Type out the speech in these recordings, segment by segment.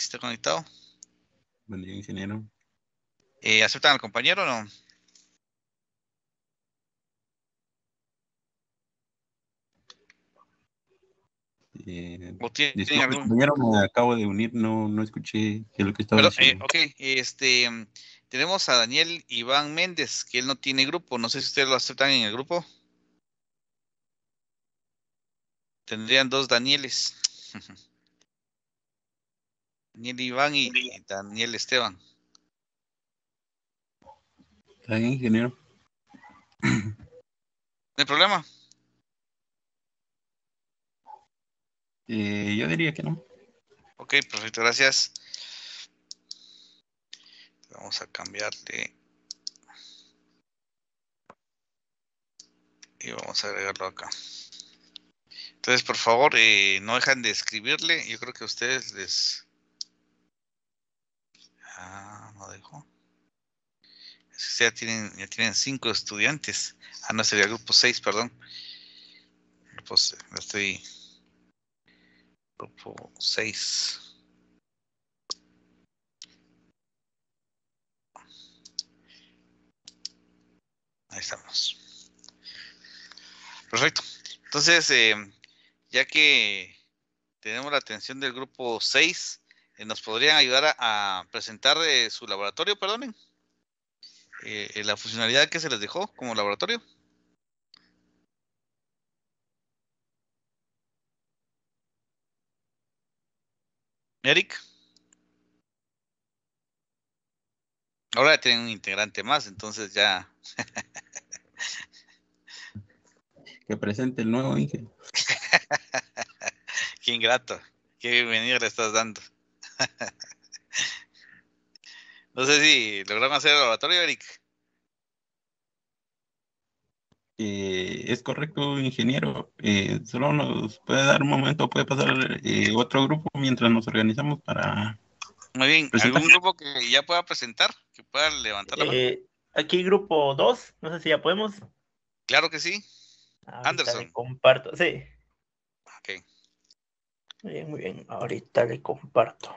está conectado. Buen día, ingeniero. Eh, ¿Aceptan al compañero o no? Eh, compañero, me acabo de unir, no, escuché lo que estaba eh, diciendo. ok, este, tenemos a Daniel Iván Méndez, que él no tiene grupo. No sé si ustedes lo aceptan en el grupo. Tendrían dos Danieles. Daniel Iván y, Daniel Esteban. ¿Está bien, ingeniero? ¿No hay problema? Eh, yo diría que no. Ok, perfecto, gracias. Vamos a cambiarle. Y vamos a agregarlo acá. Entonces, por favor, eh, no dejan de escribirle. Yo creo que a ustedes les, Ah, no dejo. ya tienen, ya tienen cinco estudiantes. Ah, no, sería grupo 6, perdón. estoy. Grupo 6. Ahí estamos. Perfecto. Entonces, eh, ya que tenemos la atención del grupo 6, eh, nos podrían ayudar a, presentar su laboratorio, perdonen, eh, eh, la funcionalidad que se les dejó como laboratorio. Eric. Ahora tienen un integrante más, entonces ya. que presente el nuevo Inge. Qué ingrato. Qué bienvenida le estás dando. no sé si logramos hacer el laboratorio, Eric. Eh, es correcto, ingeniero. Eh, solo nos puede dar un momento, puede pasar eh, otro grupo mientras nos organizamos para. Muy bien, ¿algún grupo que ya pueda presentar? Que pueda levantar la mano. Aquí, grupo 2, no sé si ya podemos. Claro que sí. Anderson. comparto, sí. Ok. muy bien. Ahorita le comparto.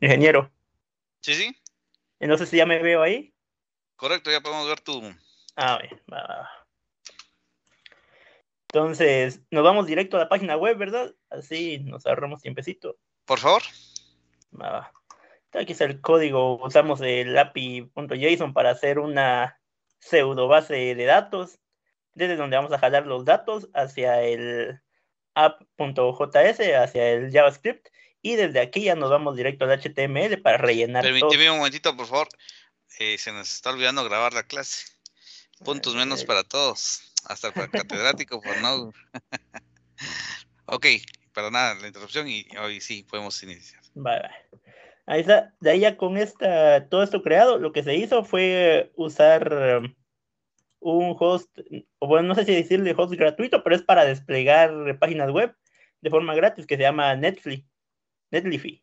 ingeniero. Sí, sí. Entonces ya me veo ahí. Correcto, ya podemos ver tu. Ah, bien, va, Entonces, nos vamos directo a la página web, ¿verdad? Así nos ahorramos tiempecito. Por favor. Aquí está el código, usamos el API.json para hacer una pseudo base de datos, desde donde vamos a jalar los datos hacia el app.js, hacia el JavaScript, y desde aquí ya nos vamos directo al HTML para rellenar. Permíteme un momentito, por favor. Eh, se nos está olvidando grabar la clase. Puntos menos para todos, hasta para el catedrático, por no. ok, para nada, la interrupción y hoy sí podemos iniciar. Vale, Ahí está, de ahí ya con esta, todo esto creado, lo que se hizo fue usar um, un host, o bueno, no sé si decirle host gratuito, pero es para desplegar páginas web de forma gratis que se llama Netflix. Netlify.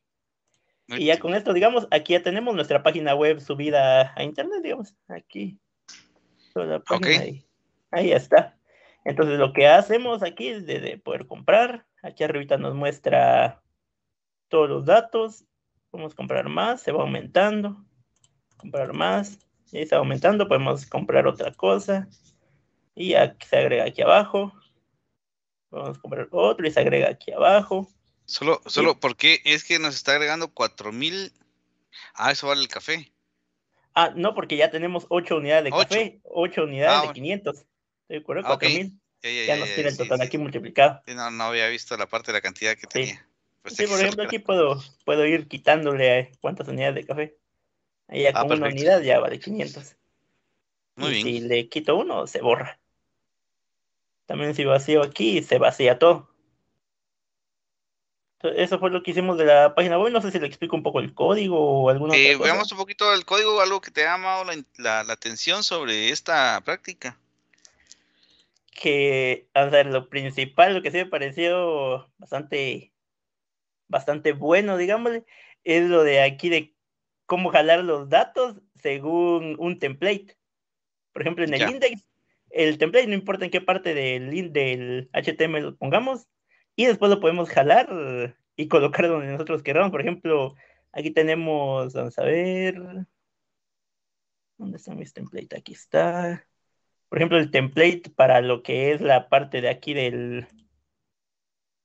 Y ya con esto, digamos, aquí ya tenemos nuestra página web subida a internet, digamos, aquí. ahí. está. Entonces lo que hacemos aquí es de, poder comprar. Aquí arriba nos muestra todos los datos. Podemos comprar más, se va aumentando. Comprar más. Y está aumentando, podemos comprar otra cosa. Y aquí se agrega aquí abajo. Vamos comprar otro y se agrega aquí abajo. Solo, solo ¿por porque es que nos está agregando 4000. Ah, eso vale el café. Ah, no, porque ya tenemos 8 unidades de café, 8 ah, unidades de 500. Te acuerdo? 4000. Ah, ya, nos tiene el total aquí multiplicado. no, no había visto la parte de la cantidad que tenía. Pues sí, por ejemplo, aquí puedo, puedo ir quitándole eh, cuántas unidades de café. Ahí ya ah, con una unidad ya vale 500. Muy bien. Si le quito uno, se borra. También si vacío aquí, se vacía todo. Eso fue lo que hicimos de la página web. No sé si le explico un poco el código o alguna. Veamos un poquito el código, algo que te ha llamado la, la, atención sobre esta práctica. Que, a ver, lo principal, lo que sí me pareció bastante, bastante bueno, digámosle, es lo de aquí de cómo jalar los datos según un template. Por ejemplo, en el index, el template, no importa en qué parte del, del HTML lo pongamos, y después lo podemos jalar y colocar donde nosotros queramos. Por ejemplo, aquí tenemos, vamos a ver, ¿dónde está mis template? Aquí está. Por ejemplo, el template para lo que es la parte de aquí del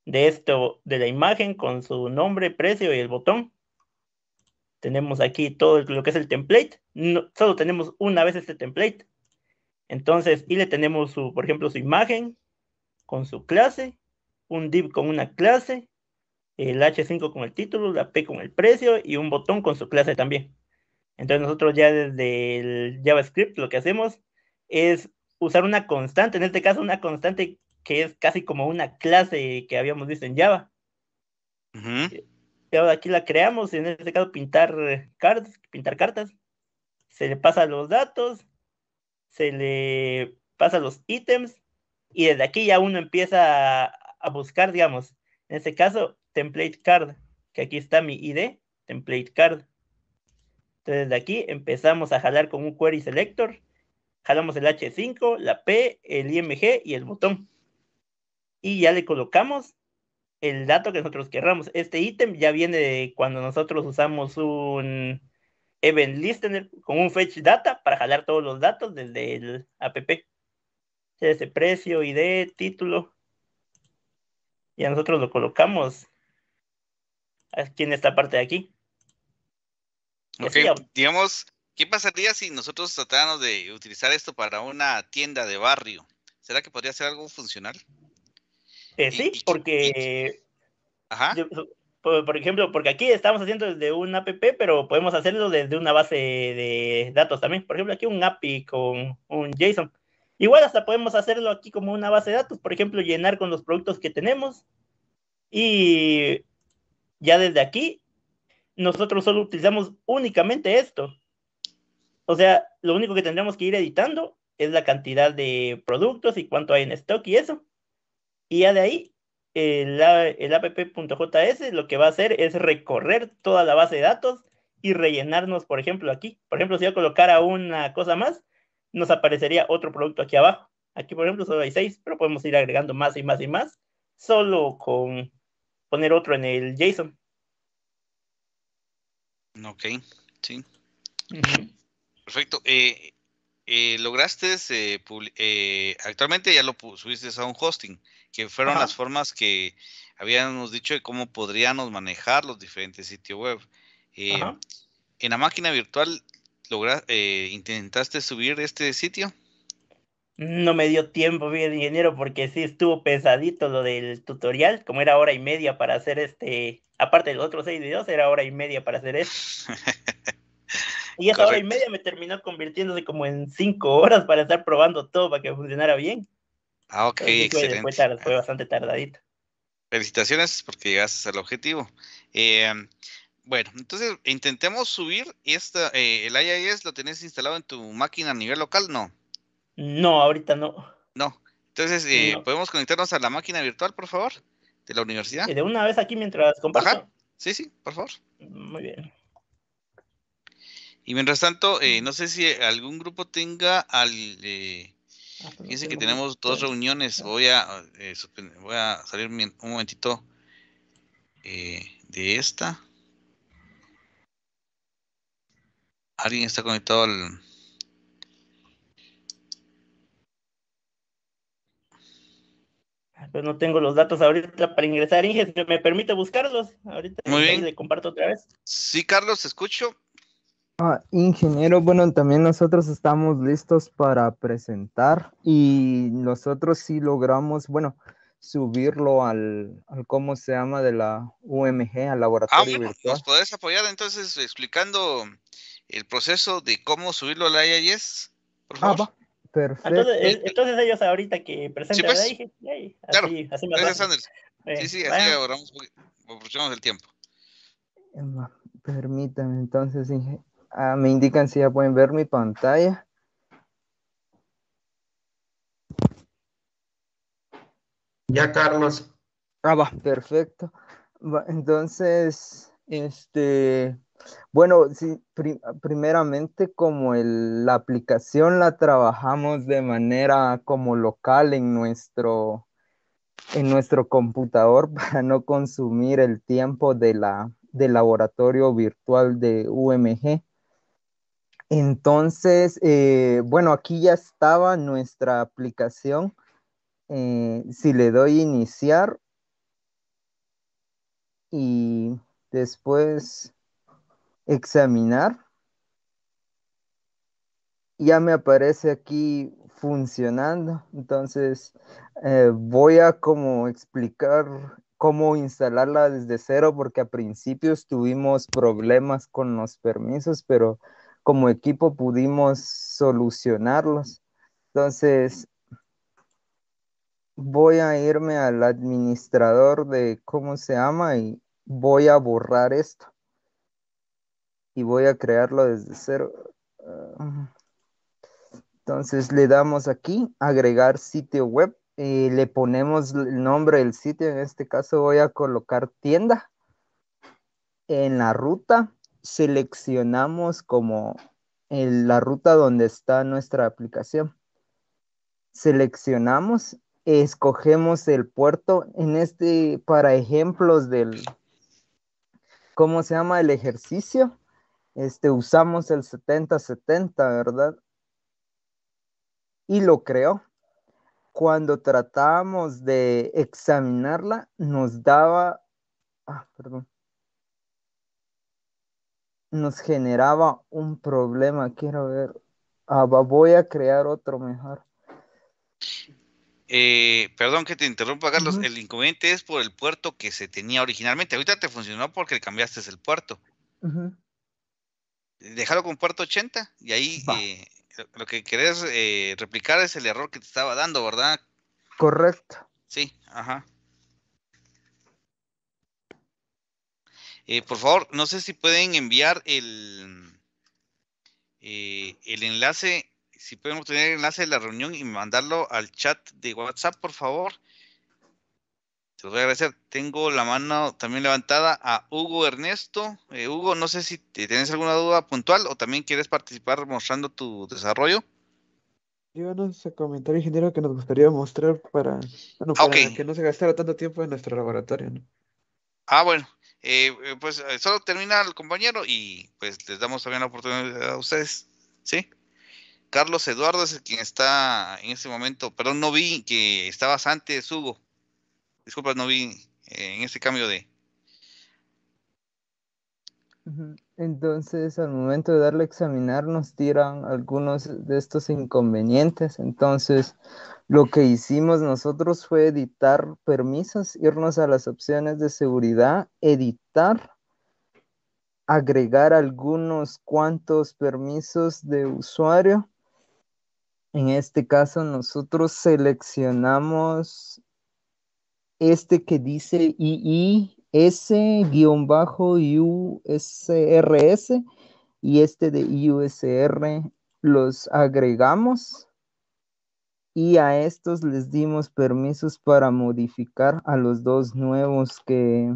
de esto, de la imagen con su nombre, precio y el botón. Tenemos aquí todo lo que es el template. solo tenemos una vez este template. Entonces, y le tenemos su, por ejemplo, su imagen con su clase un div con una clase, el H5 con el título, la P con el precio y un botón con su clase también. Entonces nosotros ya desde el JavaScript lo que hacemos es usar una constante, en este caso una constante que es casi como una clase que habíamos visto en Java. Y ahora aquí la creamos, en este caso pintar cartas, pintar cartas. Se le pasa los datos, se le pasa los ítems y desde aquí ya uno empieza a a buscar, digamos, en este caso, template card, que aquí está mi ID, template card. Entonces de aquí empezamos a jalar con un query selector, jalamos el H5, la P, el IMG y el botón. Y ya le colocamos el dato que nosotros querramos. Este ítem ya viene de cuando nosotros usamos un event listener con un fetch data para jalar todos los datos desde el app. Ese precio, ID, título, y a nosotros lo colocamos aquí en esta parte de aquí. Ok, digamos, ¿qué pasaría si nosotros tratáramos de utilizar esto para una tienda de barrio? ¿Será que podría ser algo funcional? Eh, sí, porque... ajá. por ejemplo, porque aquí estamos haciendo desde un app, pero podemos hacerlo desde una base de datos también. Por ejemplo, aquí un API con un JSON Igual hasta podemos hacerlo aquí como una base de datos, por ejemplo, llenar con los productos que tenemos y ya desde aquí nosotros solo utilizamos únicamente esto. O sea, lo único que tendremos que ir editando es la cantidad de productos y cuánto hay en stock y eso. Y ya de ahí, el, el app.js lo que va a hacer es recorrer toda la base de datos y rellenarnos, por ejemplo, aquí. Por ejemplo, si yo colocara una cosa más, nos aparecería otro producto aquí abajo. Aquí, por ejemplo, solo hay seis, pero podemos ir agregando más y más y más, solo con poner otro en el JSON. Ok, sí. Perfecto. Eh, eh, lograste, eh, actualmente ya lo subiste a un hosting, que fueron las formas que habíamos dicho de cómo podríamos manejar los diferentes sitios web. en la máquina virtual eh, intentaste subir este sitio? No me dio tiempo, bien ingeniero, porque sí estuvo pesadito lo del tutorial, como era hora y media para hacer este, aparte de los otros seis videos, era hora y media para hacer esto. y esa hora y media me terminó convirtiéndose como en cinco horas para estar probando todo para que funcionara bien. Ah, ok, Fue, fue bastante tardadito. Felicitaciones porque llegaste al objetivo. Eh, bueno, entonces intentemos subir esta, eh, el IIS, ¿lo tenés instalado en tu máquina a nivel local? No. No, ahorita no. No. Entonces, eh, ¿podemos conectarnos a la máquina virtual, por favor? De la universidad. Eh, de una vez aquí mientras comparto. Sí, sí, por favor. Muy bien. Y mientras tanto, no sé si algún grupo tenga al... Ah, fíjense que tenemos dos reuniones. Voy a, voy a salir un momentito de esta. alguien está conectado al... Ah, Pero pues no tengo los datos ahorita para ingresar, Inge, me permite buscarlos. Ahorita le comparto otra vez. Sí, Carlos, escucho. Ah, ingeniero, bueno, también nosotros estamos listos para presentar y nosotros sí logramos, bueno, subirlo al, ¿cómo se llama? De la UMG, al ah, laboratorio ah, bueno, ¿Nos podés apoyar entonces explicando el proceso de cómo subirlo la IIS, por ah, favor. Ah, va. Perfecto. Entonces, ellos ahorita que presentan sí, pues. Eh, sí, sí, así ahorramos, aprovechamos el tiempo. Permítanme entonces, ah, me indican si ya pueden ver mi pantalla. Ya, Carlos. Ah, va, perfecto. entonces, este, bueno, primeramente como la aplicación la trabajamos de manera como local en nuestro, en nuestro computador para no consumir el tiempo de la, del laboratorio virtual de UMG. Entonces, eh, bueno, aquí ya estaba nuestra aplicación. Eh, si le doy iniciar y después examinar. Ya me aparece aquí funcionando. Entonces eh, voy a como explicar cómo instalarla desde cero porque a principios tuvimos problemas con los permisos, pero como equipo pudimos solucionarlos. Entonces voy a irme al administrador de cómo se llama y voy a borrar esto y voy a crearlo desde cero. Ah, entonces le damos aquí, agregar sitio web, le ponemos el nombre del sitio, en este caso voy a colocar tienda. En la ruta seleccionamos como la ruta donde está nuestra aplicación. Seleccionamos, escogemos el puerto, en este, para ejemplos del, ¿cómo se llama el ejercicio? este, usamos el 7070, ¿verdad? Y lo creó. Cuando tratábamos de examinarla, nos daba, ah, perdón, nos generaba un problema. Quiero ver, ah, voy a crear otro mejor. Eh, perdón que te interrumpa, Carlos. El inconveniente es por el puerto que se tenía originalmente. Ahorita te funcionó porque cambiaste el puerto. Ajá dejarlo con puerto 80 y ahí eh, lo que querés eh, replicar es el error que te estaba dando, ¿verdad? Correcto. Sí, ajá. Eh, por favor, no sé si pueden enviar el, el enlace, si podemos tener el enlace de la reunión y mandarlo al chat de WhatsApp, por favor. Te voy a agradecer. Tengo la mano también levantada a Hugo Ernesto. Eh, Hugo, no sé si tienes alguna duda puntual o también quieres participar mostrando tu desarrollo. Díganos a comentar, ingeniero, que nos gustaría mostrar para, que no se gastara tanto tiempo en nuestro laboratorio. Ah, bueno. Eh, eh, pues solo termina el compañero y pues les damos también la oportunidad a ustedes. ¿Sí? Carlos Eduardo es el quien está en este momento. Perdón, no vi que estabas antes, Hugo. Disculpas, no vi eh, en este cambio de. Entonces, al momento de darle a examinar, nos tiran algunos de estos inconvenientes. Entonces, lo que hicimos nosotros fue editar permisos, irnos a las opciones de seguridad, editar, agregar algunos cuantos permisos de usuario. En este caso, nosotros seleccionamos este que dice IIS-USRS y este de IUSR los agregamos y a estos les dimos permisos para modificar a los dos nuevos que,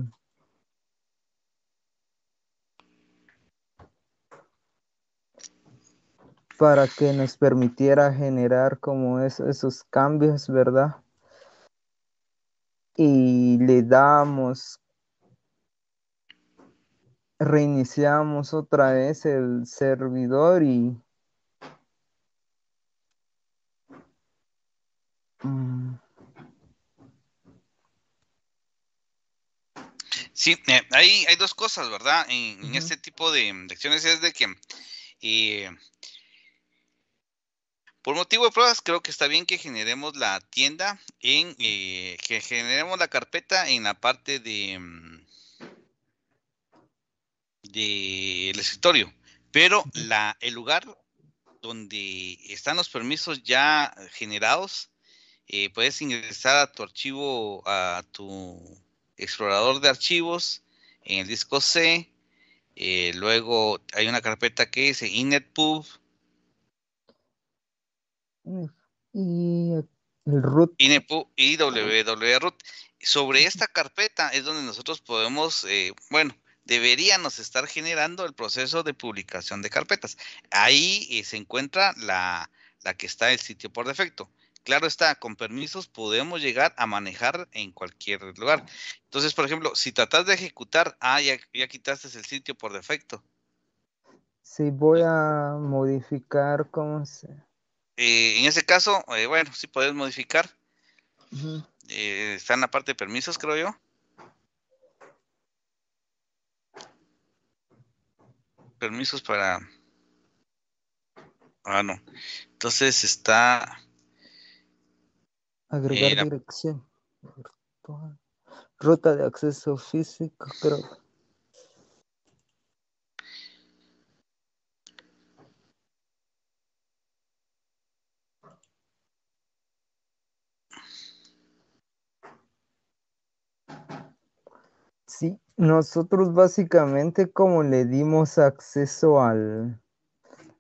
para que nos permitiera generar como esos cambios, ¿verdad? y le damos, reiniciamos otra vez el servidor y... Mm, sí, eh, hay, dos cosas, ¿verdad? En, este tipo de, lecciones acciones es de que eh, por motivo de pruebas, creo que está bien que generemos la tienda en, eh, que generemos la carpeta en la parte de, mm, escritorio, pero el lugar donde están los permisos ya generados, eh, puedes ingresar a tu archivo, a tu explorador de archivos en el disco C. Eh, luego hay una carpeta que dice inetpub y el root. INEPU y www.root. E Sobre esta carpeta es donde nosotros podemos, eh, bueno, deberíamos estar generando el proceso de publicación de carpetas. Ahí eh, se encuentra la, la, que está el sitio por defecto. Claro está, con permisos podemos llegar a manejar en cualquier lugar. Entonces, por ejemplo, si tratas de ejecutar, ah, ya, ya quitaste el sitio por defecto. Si voy a modificar, ¿cómo se? Eh, en ese caso, eh, bueno, sí puedes modificar. Eh, está en la parte de permisos, creo yo. Permisos para... Ah, no. Entonces está... Agregar dirección. Ruta de acceso físico, creo. Nosotros básicamente como le dimos acceso al,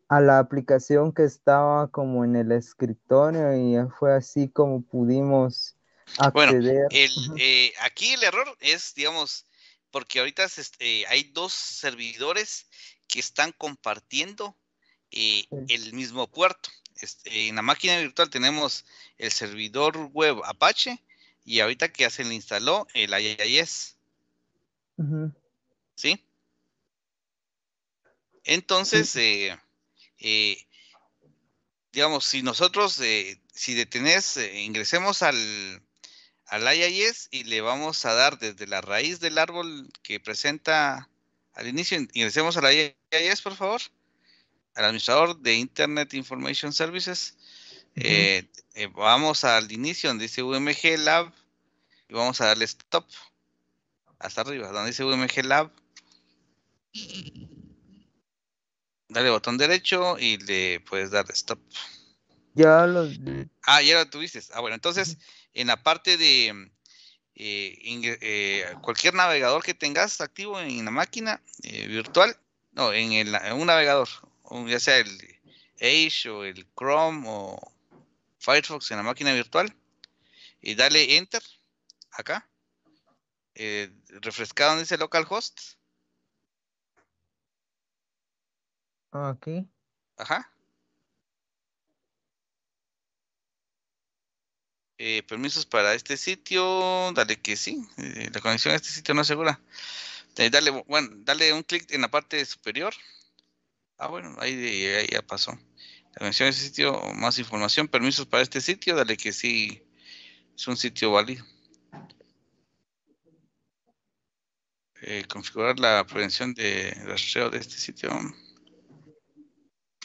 a la aplicación que estaba como en el escritorio y fue así como pudimos acceder. Bueno, eh, aquí el error es, digamos, porque ahorita eh, hay dos servidores que están compartiendo eh, el mismo puerto. en la máquina virtual tenemos el servidor web Apache y ahorita que ya se le instaló el IIS. ¿Sí? Entonces, eh, eh, digamos, si nosotros, eh, si detenés, ingresemos al, al IIS y le vamos a dar desde la raíz del árbol que presenta al inicio, ingresemos al IIS, por favor, al administrador de Internet Information Services. vamos al inicio donde dice UMG Lab y vamos a darle stop hasta arriba, donde dice UMG Lab. Dale botón derecho y le puedes dar stop. Ya lo... Ah, ya lo tuviste. Ah, bueno, entonces en la parte de eh, eh, cualquier navegador que tengas activo en la máquina eh, virtual, no, en, el, un navegador, ya sea el Edge o el Chrome o Firefox en la máquina virtual, y dale enter acá eh, refrescado en ese localhost. Aquí. Ah, Ajá. Eh, permisos para este sitio, dale que sí, eh, la conexión a este sitio no es segura. dale, un clic en la parte superior. Ah, bueno, ahí, ahí, ya pasó. La conexión a este sitio, más información, permisos para este sitio, dale que sí, es un sitio válido. Eh, configurar la prevención de rastreo de este sitio?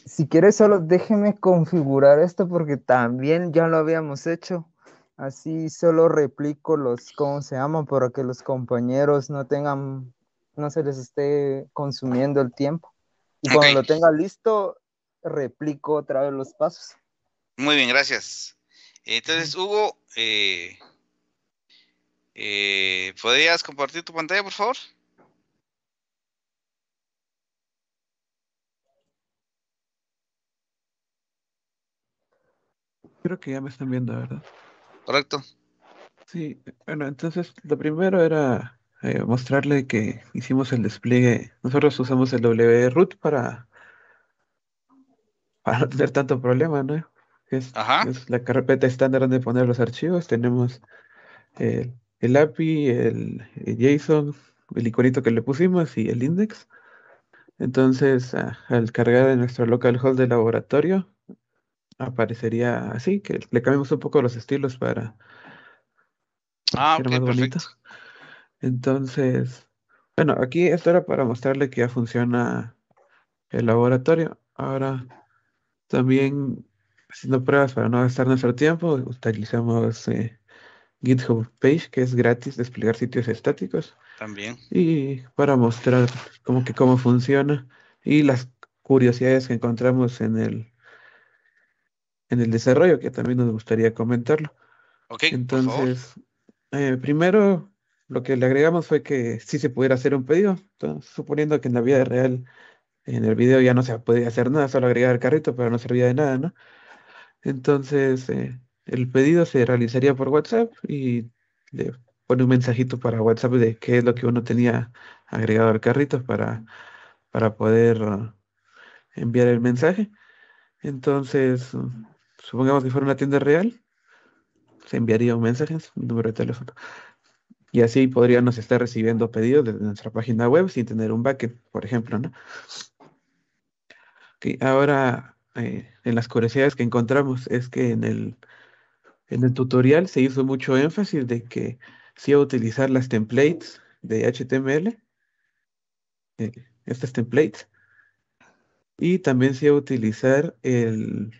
Si quieres, solo déjeme configurar esto porque también ya lo habíamos hecho. Así solo replico los, ¿cómo se llama? Para que los compañeros no tengan, no se les esté consumiendo el tiempo. Y cuando lo tenga listo, replico otra vez los pasos. Muy bien, gracias. Entonces, Hugo, eh, eh, ¿Podrías compartir tu pantalla, por favor? Creo que ya me están viendo, ¿verdad? Correcto. Sí, bueno, entonces lo primero era eh, mostrarle que hicimos el despliegue. Nosotros usamos el WRoot para, para no tener tanto problema, ¿no? Es, es la carpeta estándar donde poner los archivos. Tenemos el... Eh, el API, el, JSON, el iconito que le pusimos y el index. Entonces, ah, al cargar en nuestro localhost de laboratorio, aparecería así, que le cambiamos un poco los estilos para ah, Entonces, bueno, aquí esto era para mostrarle que ya funciona el laboratorio. Ahora también haciendo pruebas para no gastar nuestro tiempo, utilizamos eh, GitHub Page, que es gratis desplegar sitios estáticos. También. Y para mostrar como que cómo funciona y las curiosidades que encontramos en el en el desarrollo, que también nos gustaría comentarlo. Ok. Entonces, eh, primero lo que le agregamos fue que sí se pudiera hacer un pedido, suponiendo que en la vida real, en el video ya no se podía hacer nada, solo agregar el carrito, pero no servía de nada, ¿no? Entonces, eh, el pedido se realizaría por WhatsApp y le pone un mensajito para WhatsApp de qué es lo que uno tenía agregado al carrito para, para poder ah, enviar el mensaje. Entonces, supongamos que fuera una tienda real, se enviaría un mensaje, un número de teléfono. Y así podríamos estar recibiendo pedidos desde nuestra página web sin tener un backend, por ejemplo, ¿no? ahora, eh, en las curiosidades que encontramos es que en el en el tutorial se hizo mucho énfasis de que se a utilizar las templates de HTML, eh, estas templates, y también se iba a utilizar el...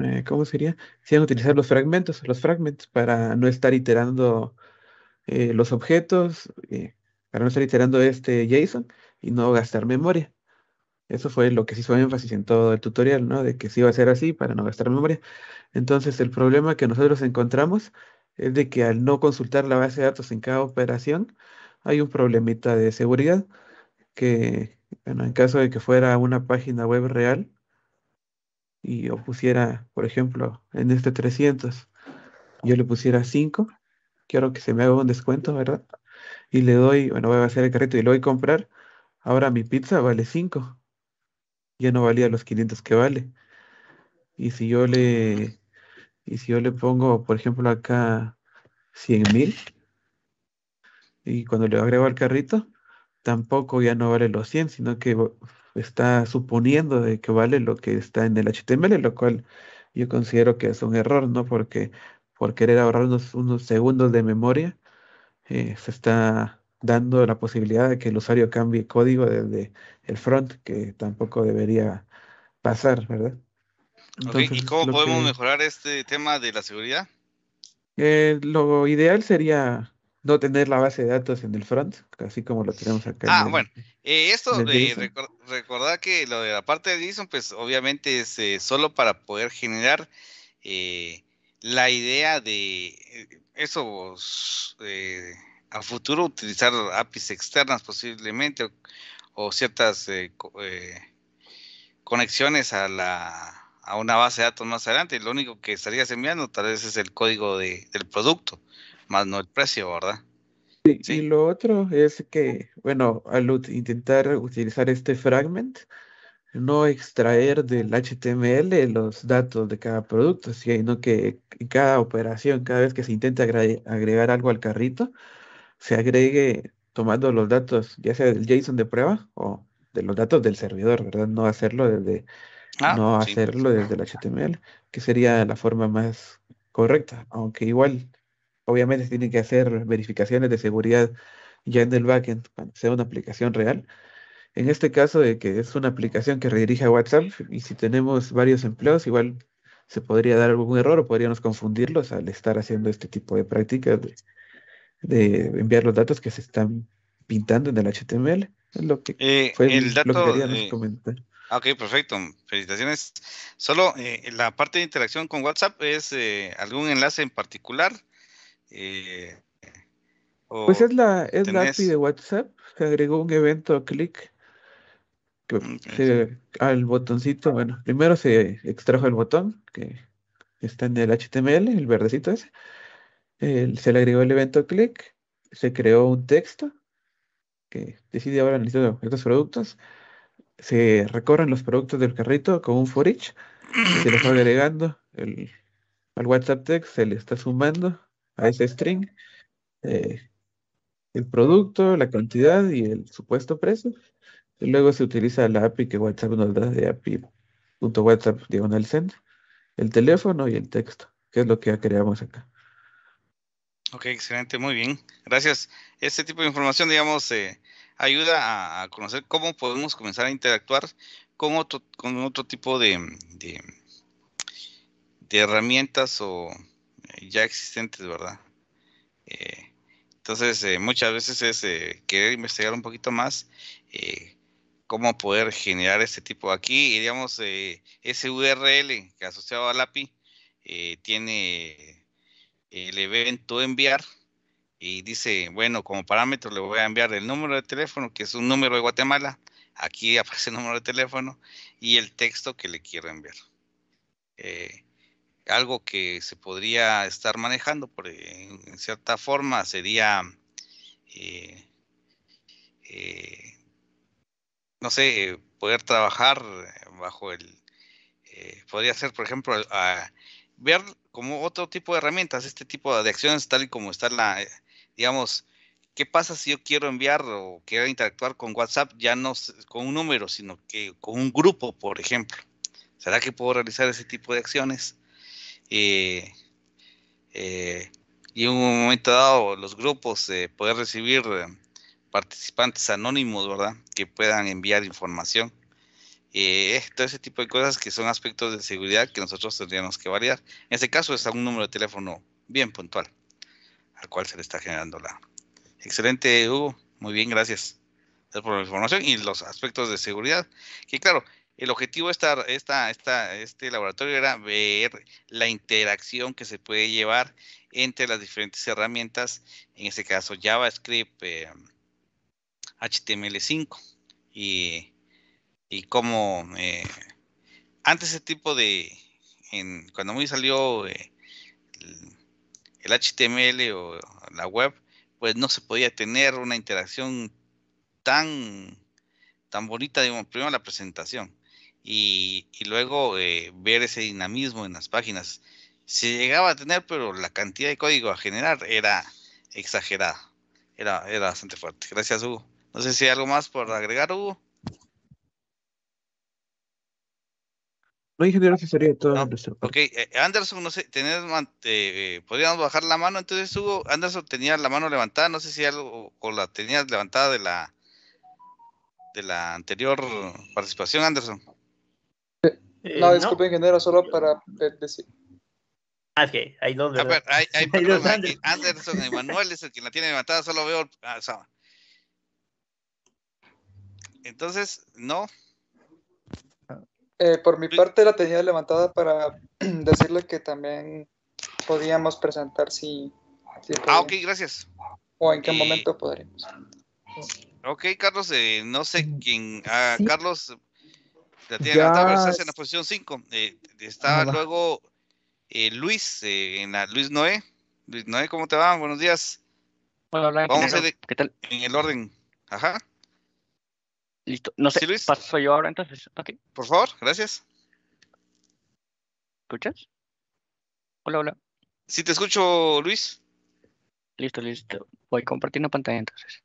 Eh, ¿Cómo sería? Si utilizar los fragmentos, los fragments para no estar iterando eh, los objetos, para no estar iterando este JSON y no gastar memoria. Eso fue lo que se hizo énfasis en todo el tutorial, ¿no? De que sí va a ser así para no gastar memoria. Entonces, el problema que nosotros encontramos es de que al no consultar la base de datos en cada operación, hay un problemita de seguridad que, bueno, en caso de que fuera una página web real y yo pusiera, por ejemplo, en este 300, yo le pusiera 5, quiero que se me haga un descuento, ¿verdad? Y le doy, bueno, voy a hacer el carrito y lo voy a comprar. Ahora mi pizza vale 5 ya no valía los 500 que vale. Y si yo le, y si yo le pongo, por ejemplo, acá 100 mil, y cuando le agrego al carrito, tampoco ya no vale los 100, sino que está suponiendo de que vale lo que está en el HTML, lo cual yo considero que es un error, ¿no? Porque por querer ahorrar unos segundos de memoria, eh, se está dando la posibilidad de que el usuario cambie código desde el front, que tampoco debería pasar, ¿verdad? ¿Y cómo podemos mejorar este tema de la seguridad? Eh, lo ideal sería no tener la base de datos en el front, así como lo tenemos acá. Ah, bueno, eh, esto de eh, recordar que lo de la parte de JSON, pues obviamente es solo para poder generar la idea de esos a futuro utilizar APIs externas posiblemente o, ciertas eh, eh, conexiones a, la, a una base de datos más adelante. lo único que estarías enviando tal vez es el código de, del producto, más no el precio, ¿verdad? Sí, Y lo otro es que, bueno, al intentar utilizar este fragment, no extraer del HTML los datos de cada producto, sino que cada operación, cada vez que se intenta agregar algo al carrito, se agregue tomando los datos, ya sea del JSON de prueba o de los datos del servidor, ¿verdad? No hacerlo desde, ah, no hacerlo desde el HTML, que sería la forma más correcta, aunque igual, obviamente tienen que hacer verificaciones de seguridad ya en el backend cuando sea una aplicación real. En este caso de que es una aplicación que redirige a WhatsApp y si tenemos varios empleos, igual se podría dar algún error o podríamos confundirlos al estar haciendo este tipo de prácticas de enviar los datos que se están pintando en el HTML. Es lo que eh, fue el, dato, que eh, comentar. Ah, ok, perfecto. Felicitaciones. Solo eh, la parte de interacción con WhatsApp es algún enlace en particular. pues es la, es la API de WhatsApp. Se agregó un evento clic mm, al botoncito. Bueno, primero se extrajo el botón que está en el HTML, el verdecito ese se le agregó el evento click, se creó un texto que decide ahora necesito estos productos, se recorren los productos del carrito con un for each, se los va agregando al WhatsApp text, se le está sumando a ese string eh, el producto, la cantidad y el supuesto precio. Y luego se utiliza la API que WhatsApp nos da de API.whatsapp diagonal send, el teléfono y el texto, que es lo que creamos acá. Ok, excelente, muy bien. Gracias. Este tipo de información, digamos, eh, ayuda a conocer cómo podemos comenzar a interactuar con otro, con otro tipo de, de, herramientas o eh, ya existentes, ¿verdad? Eh, entonces, eh, muchas veces es querer investigar un poquito más cómo poder generar este tipo aquí. Y digamos, ese URL que asociado al API tiene el evento enviar y dice, bueno, como parámetro le voy a enviar el número de teléfono, que es un número de Guatemala. Aquí aparece el número de teléfono y el texto que le quiero enviar. Eh, algo que se podría estar manejando por, eh, en cierta forma sería, eh, no sé, poder trabajar bajo el, podría ser, por ejemplo, a, ver como otro tipo de herramientas, este tipo de acciones tal y como está la, eh, digamos, ¿qué pasa si yo quiero enviar o quiero interactuar con WhatsApp ya no con un número, sino que con un grupo, por ejemplo? ¿Será que puedo realizar ese tipo de acciones? Eh, eh, y en un momento dado los grupos eh, poder recibir participantes anónimos, ¿verdad? Que puedan enviar información. Eh, todo ese tipo de cosas que son aspectos de seguridad que nosotros tendríamos que variar. En este caso está un número de teléfono bien puntual al cual se le está generando la. Excelente, Hugo. Muy bien, gracias. por la información y los aspectos de seguridad. Que claro, el objetivo de esta, esta, este laboratorio era ver la interacción que se puede llevar entre las diferentes herramientas, en este caso JavaScript, HTML5 eh, y y como eh, antes ese tipo de, cuando muy salió eh, el, HTML o la web, pues no se podía tener una interacción tan, tan bonita, digamos, primero la presentación y, luego eh, ver ese dinamismo en las páginas. Se llegaba a tener, pero la cantidad de código a generar era exagerada, era, era bastante fuerte. Gracias, Hugo. No sé si hay algo más por agregar, Hugo. No ingeniero sería de todo no, Ok, eh, Anderson, no sé, tenés, eh, podríamos bajar la mano, entonces Hugo, Anderson tenía la mano levantada, no sé si algo, o la tenías levantada de la de la anterior participación, Anderson. Eh, no, disculpe, ingeniero, solo para decir. Ah, es hay dos. Ver, hay, Anderson. y Manuel es el que la tiene levantada, solo veo. Ah, entonces, no, eh, por mi parte la tenía levantada para decirle que también podíamos presentar si... ah, ok, gracias. O en qué momento podríamos. Ok, Carlos, eh, no sé quién... Ah, Carlos, la tiene levantada, en la posición 5. Eh, está luego eh, Luis, en la Luis Noé. Luis Noé, ¿cómo te va? Buenos días. Hola, Vamos a ir En el orden. Ajá. Listo. No sé, paso yo ahora entonces. Okay. Por favor, gracias. ¿Escuchas? Hola, hola. Sí, te escucho, Luis. Listo, listo. Voy compartiendo pantalla entonces.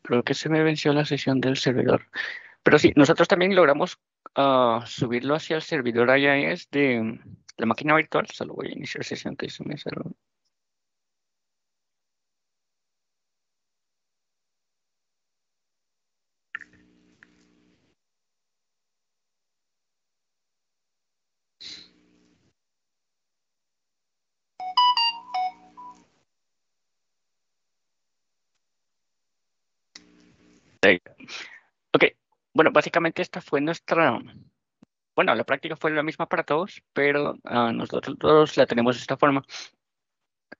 creo que se me venció la sesión del servidor. Pero sí, nosotros también logramos ah, subirlo hacia el servidor IIS de, la máquina virtual, solo pues, voy a iniciar sesión que es un mesero. Ok, bueno, básicamente esta fue nuestra bueno, la práctica fue la misma para todos, pero ah, nosotros todos la tenemos de esta forma.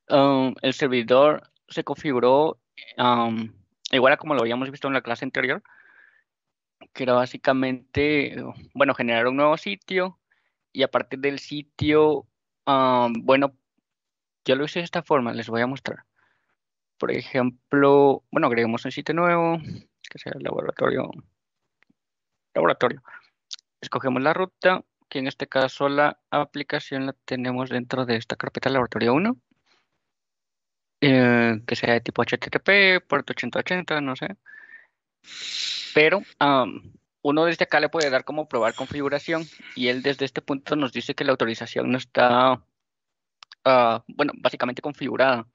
Um, el servidor se configuró um, igual a como lo habíamos visto en la clase anterior, que era básicamente, bueno, generar un nuevo sitio y a partir del sitio, um, bueno, yo lo hice de esta forma, les voy a mostrar. Por ejemplo, bueno, agregamos un sitio nuevo, que sea el laboratorio. Laboratorio escogemos la ruta, que en este caso la aplicación la tenemos dentro de esta carpeta laboratorio 1, eh, que sea de tipo HTTP, puerto 8080, no sé. Pero uno desde acá le puede dar como probar configuración y él desde este punto nos dice que la autorización no está, ah, bueno, básicamente configurada.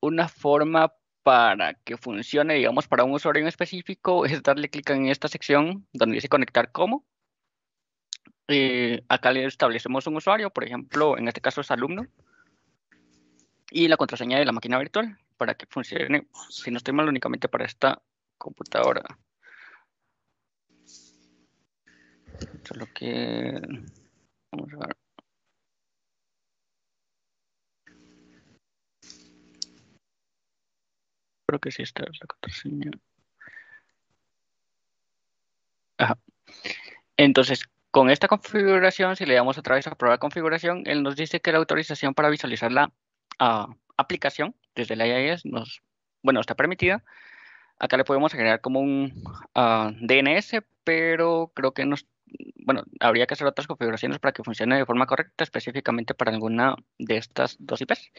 Una forma para que funcione, digamos, para un usuario en específico es darle clic en esta sección donde dice conectar como eh, acá le establecemos un usuario, por ejemplo, en este caso es alumno, y la contraseña de la máquina virtual para que funcione, si no estoy mal, únicamente para esta computadora. Solo que... Vamos a ver. Creo que sí esta la contraseña. Ajá. Entonces, con esta configuración, si le damos otra vez a probar configuración, él nos dice que la autorización para visualizar la ah, aplicación desde la IIS nos, bueno, está permitida. Acá le podemos agregar como un ah, DNS, pero creo que nos, bueno, habría que hacer otras configuraciones para que funcione de forma correcta específicamente para alguna de estas dos IPs.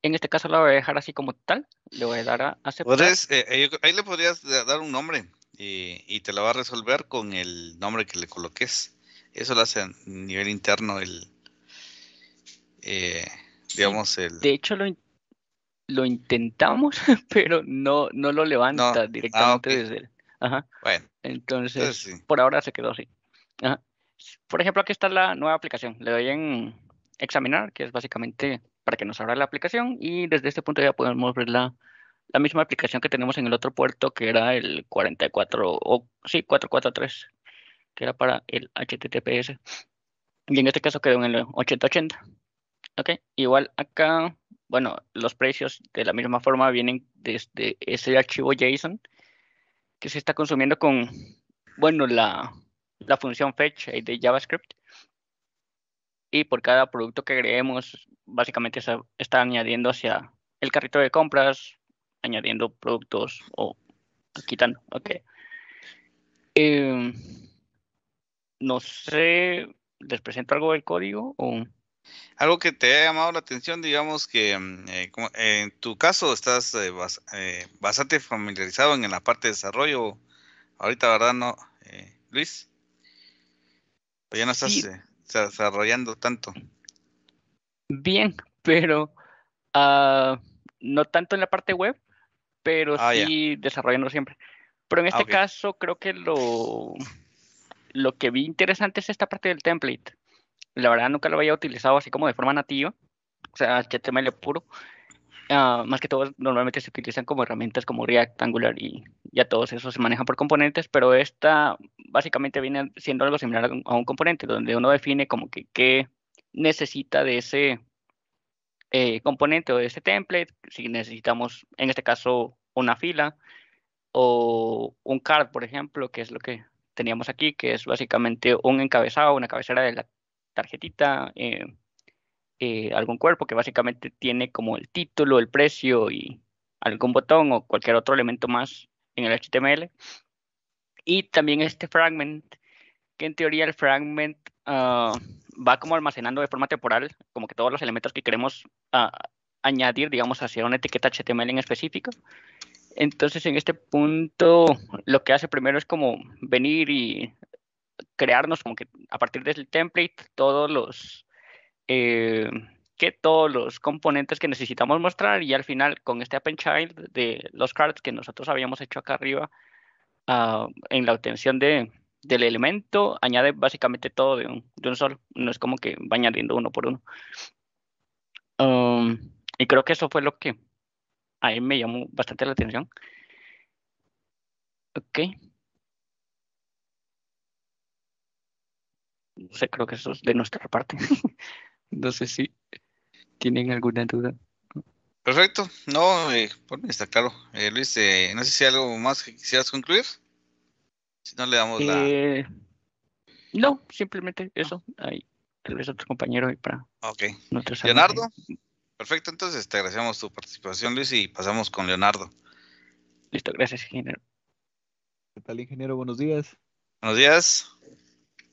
En este caso la voy a dejar así como tal. Le voy a dar a aceptar. Eh, eh, ahí le podrías dar un nombre. Eh, y te la va a resolver con el nombre que le coloques. Eso lo hace a nivel interno el, eh, digamos, el... De hecho, lo, lo intentamos, pero no, no lo levanta ah, directamente desde él. Ajá. Bueno. Entonces, por ahora se quedó así. Por ejemplo, aquí está la nueva aplicación. Le doy en examinar, que es básicamente para que nos abra la aplicación y desde este punto ya podemos verla la misma aplicación que tenemos en el otro puerto, que era el 44, o sí, 443, que era para el HTTPS. Y en este caso quedó en el 8080. Ok, igual acá, bueno, los precios de la misma forma vienen desde ese archivo JSON que se está consumiendo con, bueno, la, función fetch de JavaScript. Y por cada producto que creemos, básicamente se está añadiendo hacia el carrito de compras, añadiendo productos o quitando. Ok. Em, no sé, ¿les presento algo del código? O? Algo que te ha llamado la atención, digamos que mm, eh, en tu caso estás eh, eh, bastante familiarizado en, la parte de desarrollo. Ahorita, ¿verdad? No, Luis. Pues ya no estás desarrollando tanto. Bien, pero ah, no tanto en la parte web, pero ah, sí desarrollándolo siempre. Pero en este ah, caso creo que lo, lo que vi interesante es esta parte del template. La verdad nunca lo había utilizado así como de forma nativa, o sea, HTML puro. Ah, más que todo normalmente se utilizan como herramientas como React, Angular y ya todos esos se manejan por componentes, pero esta básicamente viene siendo algo similar a un componente, donde uno define como que qué necesita de ese eh, componente o de este template, si necesitamos en este caso una fila o un card, por ejemplo, que es lo que teníamos aquí, que es básicamente un encabezado, una cabecera de la tarjetita, eh, eh, algún cuerpo que básicamente tiene como el título, el precio y algún botón o cualquier otro elemento más en el HTML. Y también este fragment, que en teoría el fragment Ah, va como almacenando de forma temporal como que todos los elementos que queremos ah, añadir, digamos, hacia una etiqueta HTML en específico. Entonces, en este punto, lo que hace primero es como venir y crearnos como que a partir del template todos los eh, que todos los componentes que necesitamos mostrar y al final con este append child de los cards que nosotros habíamos hecho acá arriba ah, en la obtención de del elemento añade básicamente todo de un, de un solo. No es como que va añadiendo uno por uno. Um, y creo que eso fue lo que a me llamó bastante la atención. Ok. No sé, creo que eso es de nuestra parte. no sé si tienen alguna duda. Perfecto. No, por eh, está claro. Eh, Luis, eh, no sé si hay algo más que quisieras concluir. Si no le damos la. Eh, no, simplemente eso. Ahí, tal vez otro compañero y para. Ok. Leonardo. Perfecto, entonces te agradecemos tu participación, Luis, y pasamos con Leonardo. Listo, gracias, ingeniero. ¿Qué tal, ingeniero? Buenos días. Buenos días.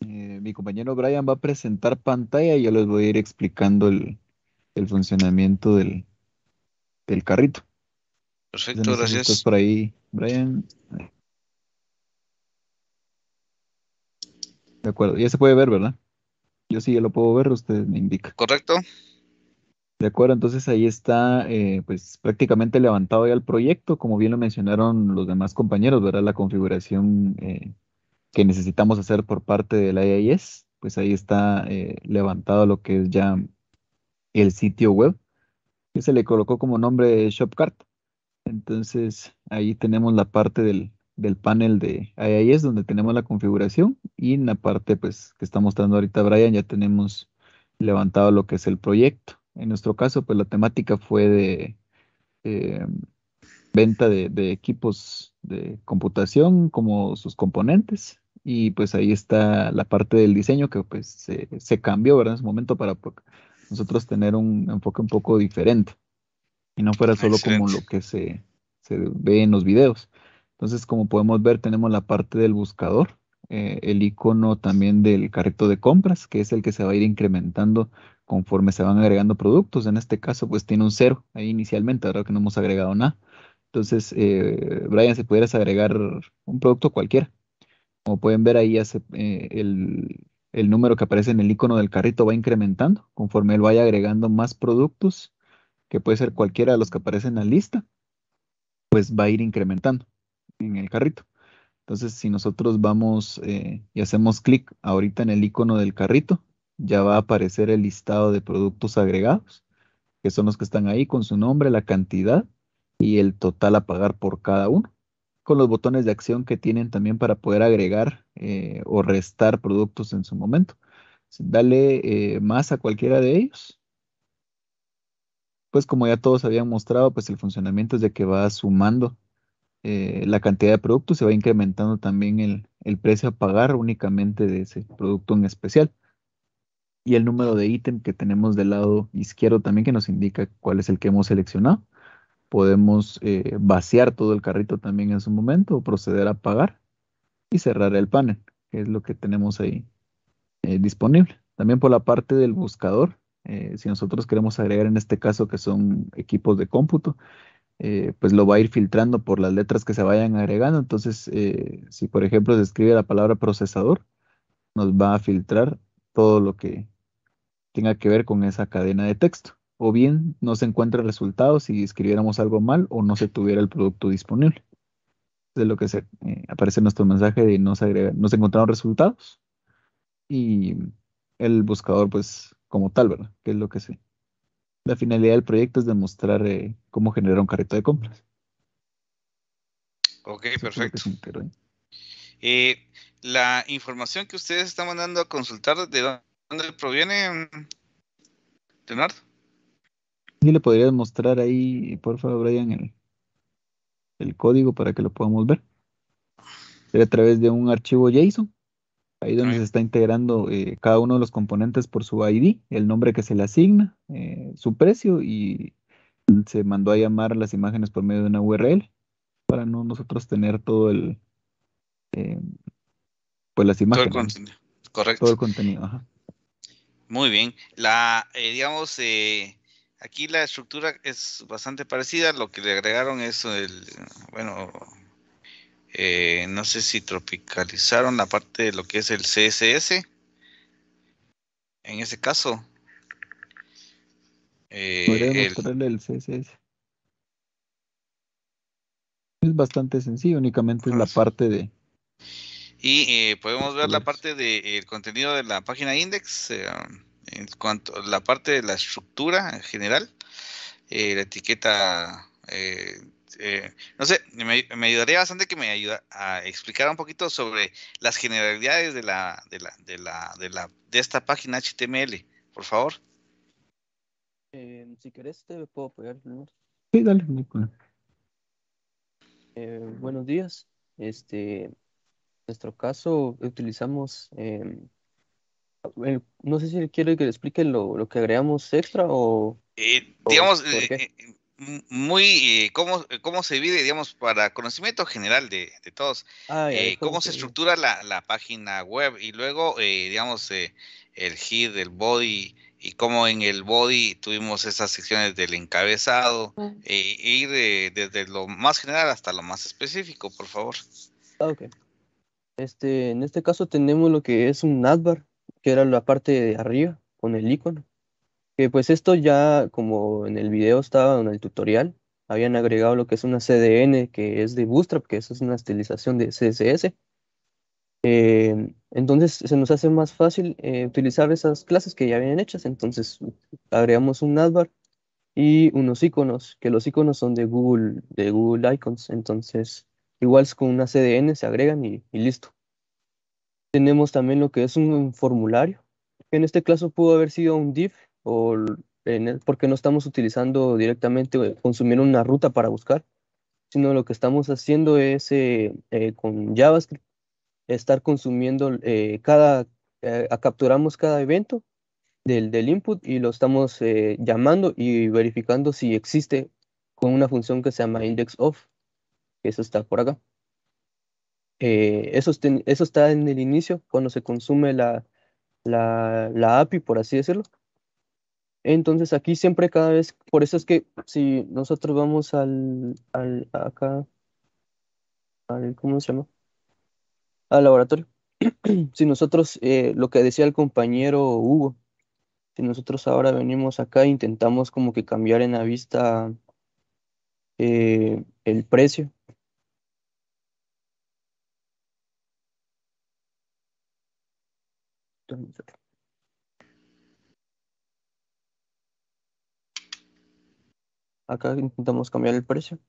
Eh, mi compañero Brian va a presentar pantalla y yo les voy a ir explicando el, funcionamiento del, del carrito. Perfecto, gracias. por ahí, Brian. De acuerdo, ya se puede ver, ¿verdad? Yo sí ya lo puedo ver, usted me indica. Correcto. De acuerdo, entonces ahí está eh, pues prácticamente levantado ya el proyecto, como bien lo mencionaron los demás compañeros, ¿verdad? La configuración eh, que necesitamos hacer por parte del e IIS, pues ahí está eh, levantado lo que es ya el sitio web, que se le colocó como nombre Shopcart. Entonces ahí tenemos la parte del, del panel de es donde tenemos la configuración y en la parte pues que está mostrando ahorita Brian ya tenemos levantado lo que es el proyecto. En nuestro caso pues la temática fue de em, venta de, equipos de computación como sus componentes y pues ahí está la parte del diseño que pues se, se cambió ¿verdad? en su momento para nosotros tener un enfoque un poco diferente y no fuera solo como lo que se, se ve en los videos. Entonces, como podemos ver, tenemos la parte del buscador, eh, el icono también del carrito de compras, que es el que se va a ir incrementando conforme se van agregando productos. En este caso, pues tiene un cero ahí inicialmente, ahora que no hemos agregado nada. Entonces, eh, Brian, si pudieras agregar un producto cualquiera. Como pueden ver ahí, eh, el, número que aparece en el icono del carrito va incrementando conforme él vaya agregando más productos, que puede ser cualquiera de los que aparecen en la lista, pues va a ir incrementando en el carrito. Entonces, si nosotros vamos eh, y hacemos clic ahorita en el icono del carrito, ya va a aparecer el listado de productos agregados, que son los que están ahí con su nombre, la cantidad y el total a pagar por cada uno, con los botones de acción que tienen también para poder agregar eh, o restar productos en su momento. Dale eh, más a cualquiera de ellos. Pues como ya todos habían mostrado, pues el funcionamiento es de que va sumando eh, la cantidad de productos se va incrementando también el, precio a pagar únicamente de ese producto en especial. Y el número de ítem que tenemos del lado izquierdo también que nos indica cuál es el que hemos seleccionado. Podemos eh, vaciar todo el carrito también en su momento o proceder a pagar y cerrar el panel, que es lo que tenemos ahí eh, disponible. También por la parte del buscador, si nosotros queremos agregar en este caso que son equipos de cómputo, eh, pues lo va a ir filtrando por las letras que se vayan agregando. Entonces, eh, si por ejemplo se escribe la palabra procesador, nos va a filtrar todo lo que tenga que ver con esa cadena de texto. O bien no se encuentra resultados resultado si escribiéramos algo mal o no se tuviera el producto disponible. De lo que se, eh, aparece nuestro mensaje de no se, no se encontraron resultados. Y el buscador, pues, como tal, ¿verdad? Que es lo que se, la finalidad del proyecto es demostrar eh, cómo generar un carrito de compras. Ok, perfecto. Eh, la información que ustedes están mandando a consultar, ¿de dónde proviene, Leonardo? ¿Y le podría mostrar ahí, por favor, Brian, el, el código para que lo podamos ver. Sería a través de un archivo JSON ahí donde se está integrando eh, cada uno de los componentes por su ID, el nombre que se le asigna, eh, su precio y se mandó a llamar las imágenes por medio de una URL para no nosotros tener todo el em, pues las imágenes. Todo el contenido, correcto. Todo el contenido, ajá. Muy bien. La, eh, digamos, eh, aquí la estructura es bastante parecida. Lo que le agregaron es el, bueno, eh, no sé si tropicalizaron la parte de lo que es el CSS. En ese caso. Eh, el, el CSS. Es bastante sencillo, únicamente es la ah, parte de. Y eh, podemos ver la parte del contenido de la página index, eh, en cuanto a la parte de la estructura en general, la etiqueta eh, no sé, me, ayudaría bastante que me ayuda a explicar un poquito sobre las generalidades de la, de la, de la, de la, de esta página HTML, por favor. Eh, si querés te puedo apoyar Sí, dale, eh, buenos días. Este, en nuestro caso utilizamos no sé si quiere que le explique lo, que agregamos extra o... digamos, muy, eh, eh, cómo, se divide, digamos, para conocimiento general de, todos, ah, eh, cómo se estructura la, página web y luego, digamos, el hit, del body y cómo en el body tuvimos esas secciones del encabezado ah. e ir desde lo más general hasta lo más específico, por favor. Ah, ok. Este, en este caso tenemos lo que es un navbar, que era la parte de arriba con el icono. Que pues esto ya, como en el video estaba en el tutorial, habían agregado lo que es una CDN, que es de Bootstrap, que eso es una estilización de CSS. Eh, entonces se nos hace más fácil eh, utilizar esas clases que ya vienen hechas. Entonces agregamos un navbar y unos iconos, que los iconos son de Google, de Google Icons. Entonces, igual con una CDN se agregan y, y, listo. Tenemos también lo que es un formulario. En este caso pudo haber sido un div o en el, porque no estamos utilizando directamente eh, consumir una ruta para buscar, sino lo que estamos haciendo es eh, eh, con JavaScript estar consumiendo cada, capturamos cada evento del, del, input y lo estamos llamando y verificando si existe con una función que se llama index of, que eso está por acá. eso, eso está en el inicio, cuando se consume la, la, la API, por así decirlo. Entonces aquí siempre cada vez, por eso es que si nosotros vamos al, al acá, ¿cómo se llama? Al laboratorio. si nosotros, eh, lo que decía el compañero Hugo, si nosotros ahora venimos acá e intentamos como que cambiar en la vista eh, el precio, Acá intentamos cambiar el precio.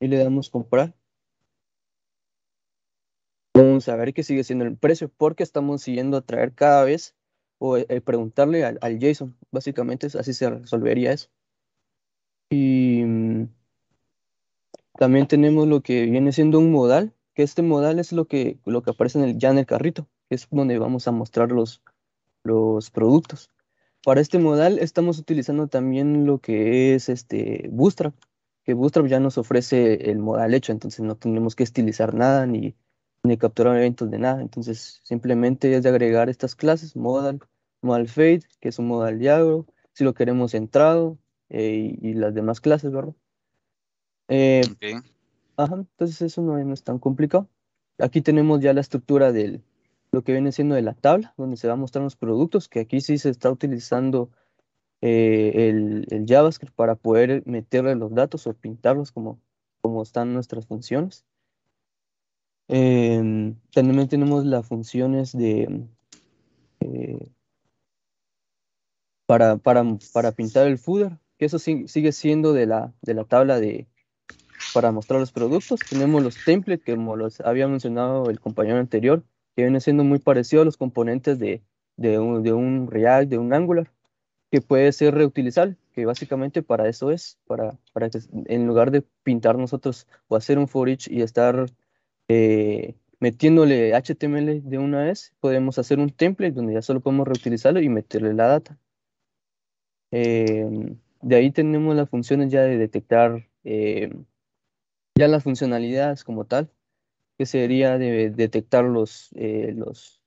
Y le damos comprar. Vamos a ver qué sigue siendo el precio porque estamos siguiendo a traer cada vez o eh, eh, preguntarle al, Jason, Básicamente así se resolvería eso. Y mm, también tenemos lo que viene siendo un modal, que este modal es lo que, lo que aparece en el, ya en el carrito, que es donde vamos a mostrar los, los productos. Para este modal estamos utilizando también lo que es este Bootstrap, que Bootstrap ya nos ofrece el modal hecho, entonces no tenemos que estilizar nada ni, capturar eventos de nada. Entonces simplemente es de agregar estas clases, modal, modal fade, que es un modal diagro, si lo queremos centrado eh, y, las demás clases, ¿verdad? Eh, entonces eso no es tan complicado. Aquí tenemos ya la estructura del, lo que viene siendo de la tabla, donde se va a mostrar los productos, que aquí sí se está utilizando eh, el, JavaScript para poder meterle los datos o pintarlos como, como están nuestras funciones. Em, también tenemos las funciones de eh, para, pintar el footer, que eso sigue siendo de la, de la tabla de, para mostrar los productos. Tenemos los templates, como los había mencionado el compañero anterior, que viene siendo muy parecido a los componentes de, un, de React, de un Angular, que puede ser reutilizable, que básicamente para eso es, para, para que en lugar de pintar nosotros o hacer un for each y estar eh, metiéndole HTML de una vez, podemos hacer un template donde ya solo podemos reutilizarlo y meterle la data. Em, de ahí tenemos las funciones ya de detectar em, ya las funcionalidades como tal, que sería detectar los, eh, los,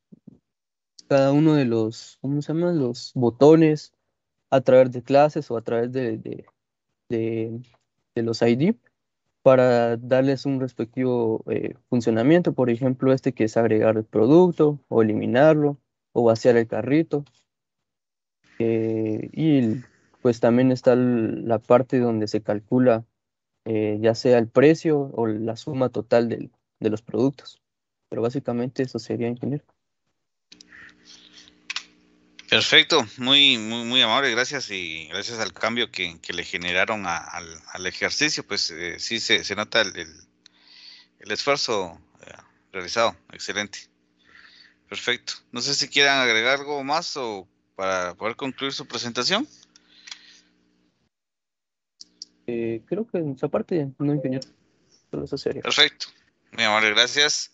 cada uno de los, ¿cómo se Los botones a través de clases o a través de, los ID para darles un respectivo eh, funcionamiento, por ejemplo, este que es agregar el producto o eliminarlo o vaciar el carrito. Eh, y pues también está la parte donde se calcula ya sea el precio o la suma total del, de los productos. Pero básicamente eso sería ingeniero. Perfecto, muy, muy, muy amable, gracias y gracias al cambio que, le generaron al, ejercicio, pues eh, sí se, se nota el, el, esfuerzo eh, realizado, excelente. Perfecto, no sé si quieran agregar algo más o para poder concluir su presentación. Eh, creo que en esa parte no, ingeniero, solo eso sería. Perfecto, muy amable, gracias.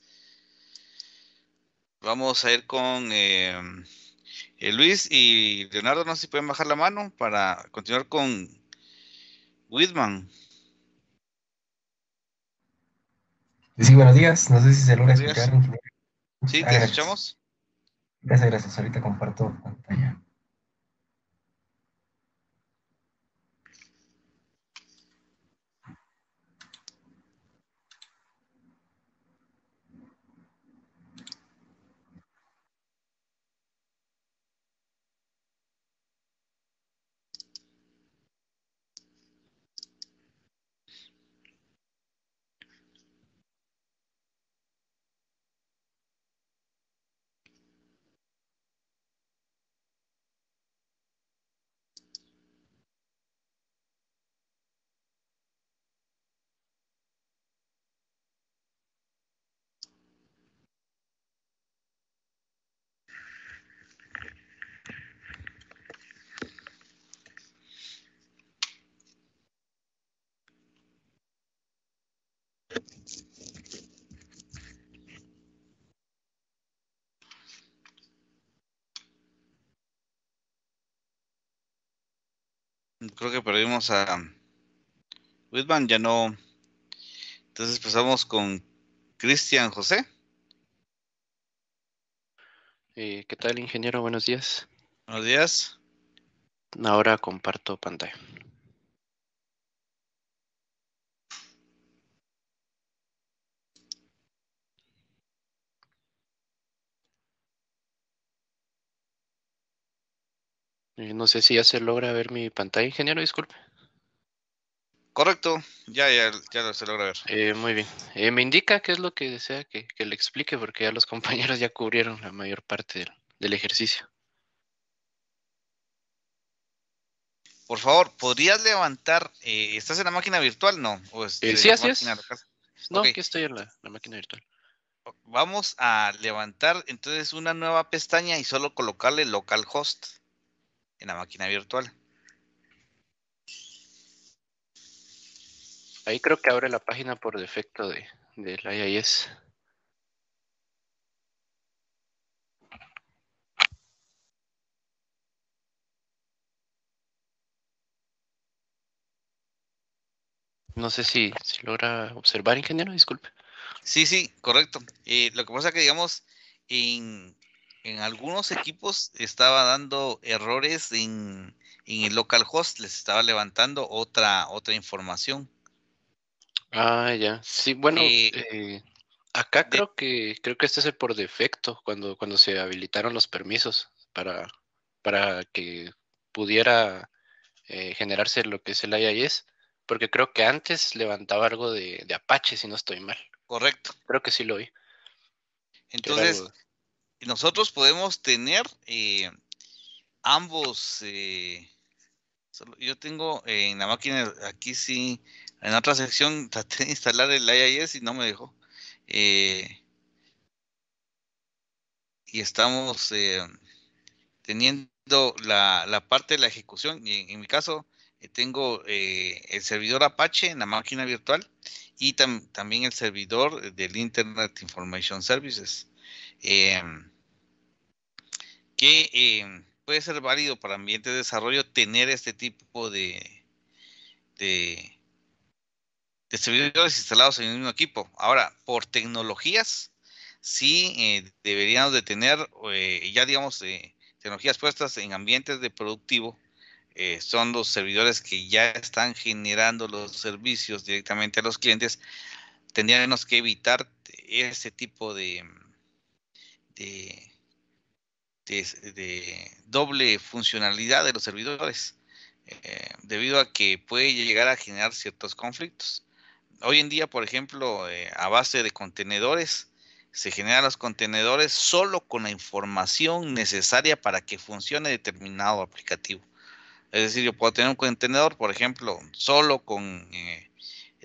Vamos a ir con eh, eh, Luis y Leonardo, no sé si pueden bajar la mano para continuar con Whitman. Sí, buenos días. No sé si se logra escuchar. Sí, te escuchamos. Gracias. gracias, gracias. Ahorita comparto pantalla. Creo que perdimos a Whitman, ya no. Entonces pasamos con Cristian José. Eh, ¿Qué tal, ingeniero? Buenos días. Buenos días. Ahora comparto pantalla. no sé si ya se logra ver mi pantalla, ingeniero, disculpe. Correcto, ya, se logra ver. Eh, muy bien. Eh, me indica qué es lo que desea que, le explique, porque ya los compañeros ya cubrieron la mayor parte del, ejercicio. Por favor, ¿podrías levantar? Eh, ¿Estás en la máquina virtual? No. ¿O es, sí, así es. No, aquí estoy en la máquina virtual. Vamos a levantar entonces una nueva pestaña y solo colocarle localhost en la máquina virtual. Ahí creo que abre la página por defecto de, la IIS. No sé si, logra observar, ingeniero, disculpe. Sí, sí, correcto. Y lo que pasa es que, digamos, en, en algunos equipos estaba dando errores en, en el localhost, les estaba levantando otra, otra información. Ah, ya. Sí, bueno, eh, eh, acá creo que creo que este es el por defecto cuando, cuando se habilitaron los permisos para, para que pudiera eh, generarse lo que es el IIS, porque creo que antes levantaba algo de, de Apache, si no estoy mal. Correcto. Creo que sí lo vi. Entonces, nosotros podemos tener eh, ambos. Eh, yo tengo en la máquina, aquí sí, en otra sección traté de instalar el IIS y no me dejó. Eh, y estamos teniendo la, parte de la ejecución. Y en, mi caso, tengo el servidor Apache en la máquina virtual y también el servidor del Internet Information Services. Em, que em, puede ser válido para ambiente de desarrollo tener este tipo de, de, servidores instalados en el mismo equipo. Ahora, por tecnologías, sí eh, deberíamos de tener eh, ya digamos eh, tecnologías puestas en ambientes de productivo son los servidores que ya están generando los servicios directamente a los clientes tendríamos que evitar ese tipo de de, doble funcionalidad de los servidores, eh, debido a que puede llegar a generar ciertos conflictos. Hoy en día, por ejemplo, eh, a base de contenedores, se generan los contenedores solo con la información necesaria para que funcione determinado aplicativo. Es decir, yo puedo tener un contenedor, por ejemplo, solo con eh,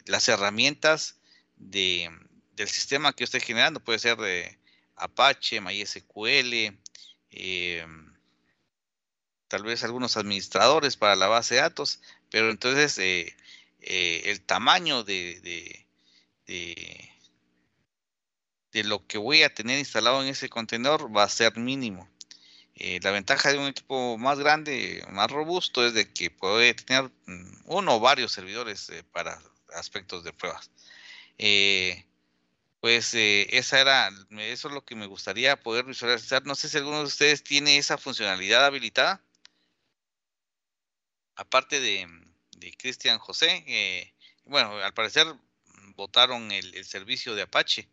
las herramientas de, del sistema que yo esté generando. Puede ser de Apache, MySQL, eh, tal vez algunos administradores para la base de datos, pero entonces eh, eh, el tamaño de, de, lo que voy a tener instalado en ese contenedor va a ser mínimo. la ventaja de un equipo más grande, más robusto, es de que puede tener mm, uno o varios servidores para aspectos de pruebas pues eh, esa era, eso es lo que me gustaría poder visualizar. No sé si alguno de ustedes tiene esa funcionalidad habilitada. Aparte de, de Cristian José, eh, bueno, al parecer votaron el, el, servicio de Apache,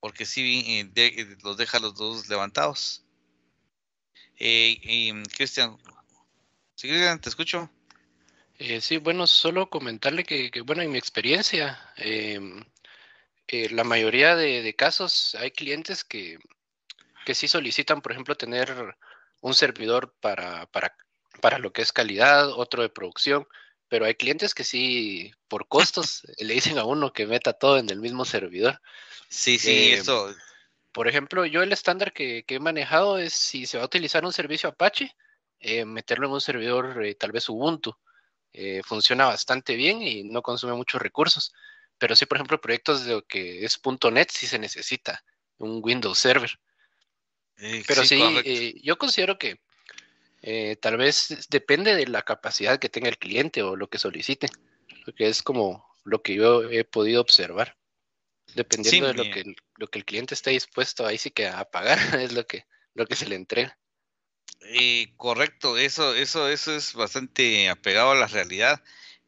porque sí eh, los deja los dos levantados. Eh, mm, Cristian, ¿sí, Cristian, te escucho. sí, bueno, solo comentarle que, que bueno, en mi experiencia, em, la mayoría de, casos hay clientes que, que sí solicitan, por ejemplo, tener un servidor para, para, para lo que es calidad, otro de producción, pero hay clientes que sí, por costos, le dicen a uno que meta todo en el mismo servidor. Sí, sí, eh, eso. Por ejemplo, yo el estándar que, he manejado es si se va a utilizar un servicio Apache, eh, meterlo en un servidor eh, tal vez Ubuntu. funciona bastante bien y no consume muchos recursos. Pero sí, por ejemplo, proyectos de lo que es .NET sí se necesita un Windows Server. Eh, pero sí, eh, yo considero que eh, tal vez depende de la capacidad que tenga el cliente o lo que solicite, lo que es como lo que yo he podido observar. Dependiendo de lo que, lo que, el cliente esté dispuesto, ahí sí que a pagar es lo que, lo que se le entrega. correcto, eso, eso, eso es bastante apegado a la realidad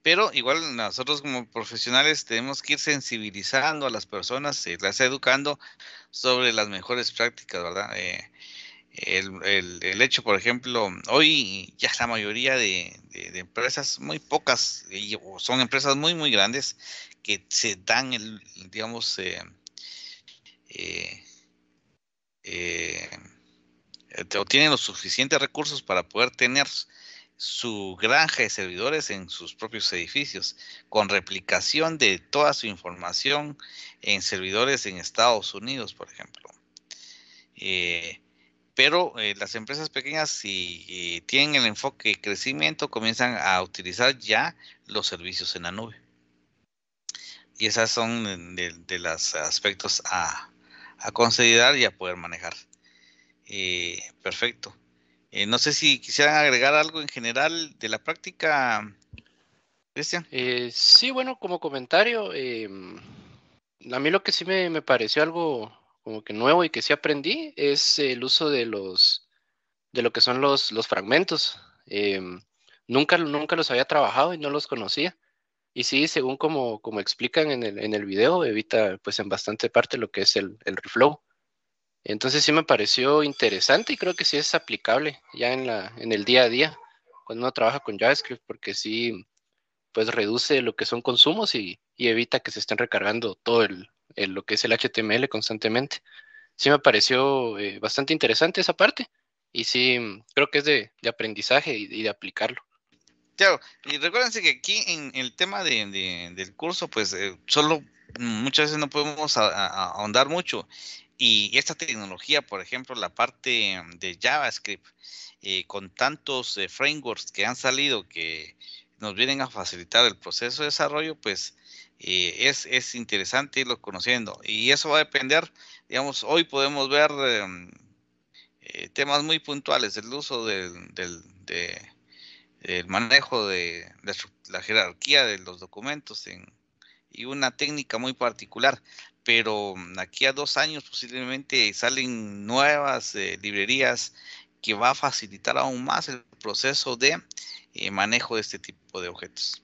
pero igual nosotros como profesionales tenemos que ir sensibilizando a las personas, las educando sobre las mejores prácticas, ¿verdad? Eh, el, hecho, por ejemplo, hoy ya la mayoría de, empresas, muy pocas, son empresas muy, muy grandes que se dan, el, digamos, eh, eh, eh o tienen los suficientes recursos para poder tener su granja de servidores en sus propios edificios, con replicación de toda su información en servidores en Estados Unidos, por ejemplo. Eh, pero eh, las empresas pequeñas, si eh, tienen el enfoque de crecimiento, comienzan a utilizar ya los servicios en la nube. Y esas son de, los aspectos a, a, considerar y a poder manejar. perfecto. Eh, no sé si quisieran agregar algo en general de la práctica, Cristian. Eh, sí, bueno, como comentario, eh, a mí lo que sí me, pareció algo como que nuevo y que sí aprendí es el uso de los de lo que son los, los fragmentos. nunca, nunca los había trabajado y no los conocía. Y sí, según como, como explican en el, en el video, evita pues en bastante parte lo que es el, el reflow. Entonces sí me pareció interesante y creo que sí es aplicable ya en, la, en el día a día cuando uno trabaja con JavaScript porque sí, pues reduce lo que son consumos y, y evita que se estén recargando todo el, lo que es el HTML constantemente. Sí me pareció eh, bastante interesante esa parte y sí, mm, creo que es de, de aprendizaje y, de aplicarlo. Claro, y recuérdense que aquí en el tema de, de, del curso, pues eh, solo muchas veces no podemos ahondar mucho. Y esta tecnología, por ejemplo, la parte de JavaScript, eh, con tantos eh, frameworks que han salido que nos vienen a facilitar el proceso de desarrollo, pues eh, es, es, interesante irlo conociendo. Y eso va a depender, digamos, hoy podemos ver em, temas muy puntuales, el uso del, del, de, manejo de, la jerarquía de los documentos en, y una técnica muy particular pero mm, aquí a dos años posiblemente salen nuevas eh, librerías que va a facilitar aún más el proceso de eh, manejo de este tipo de objetos.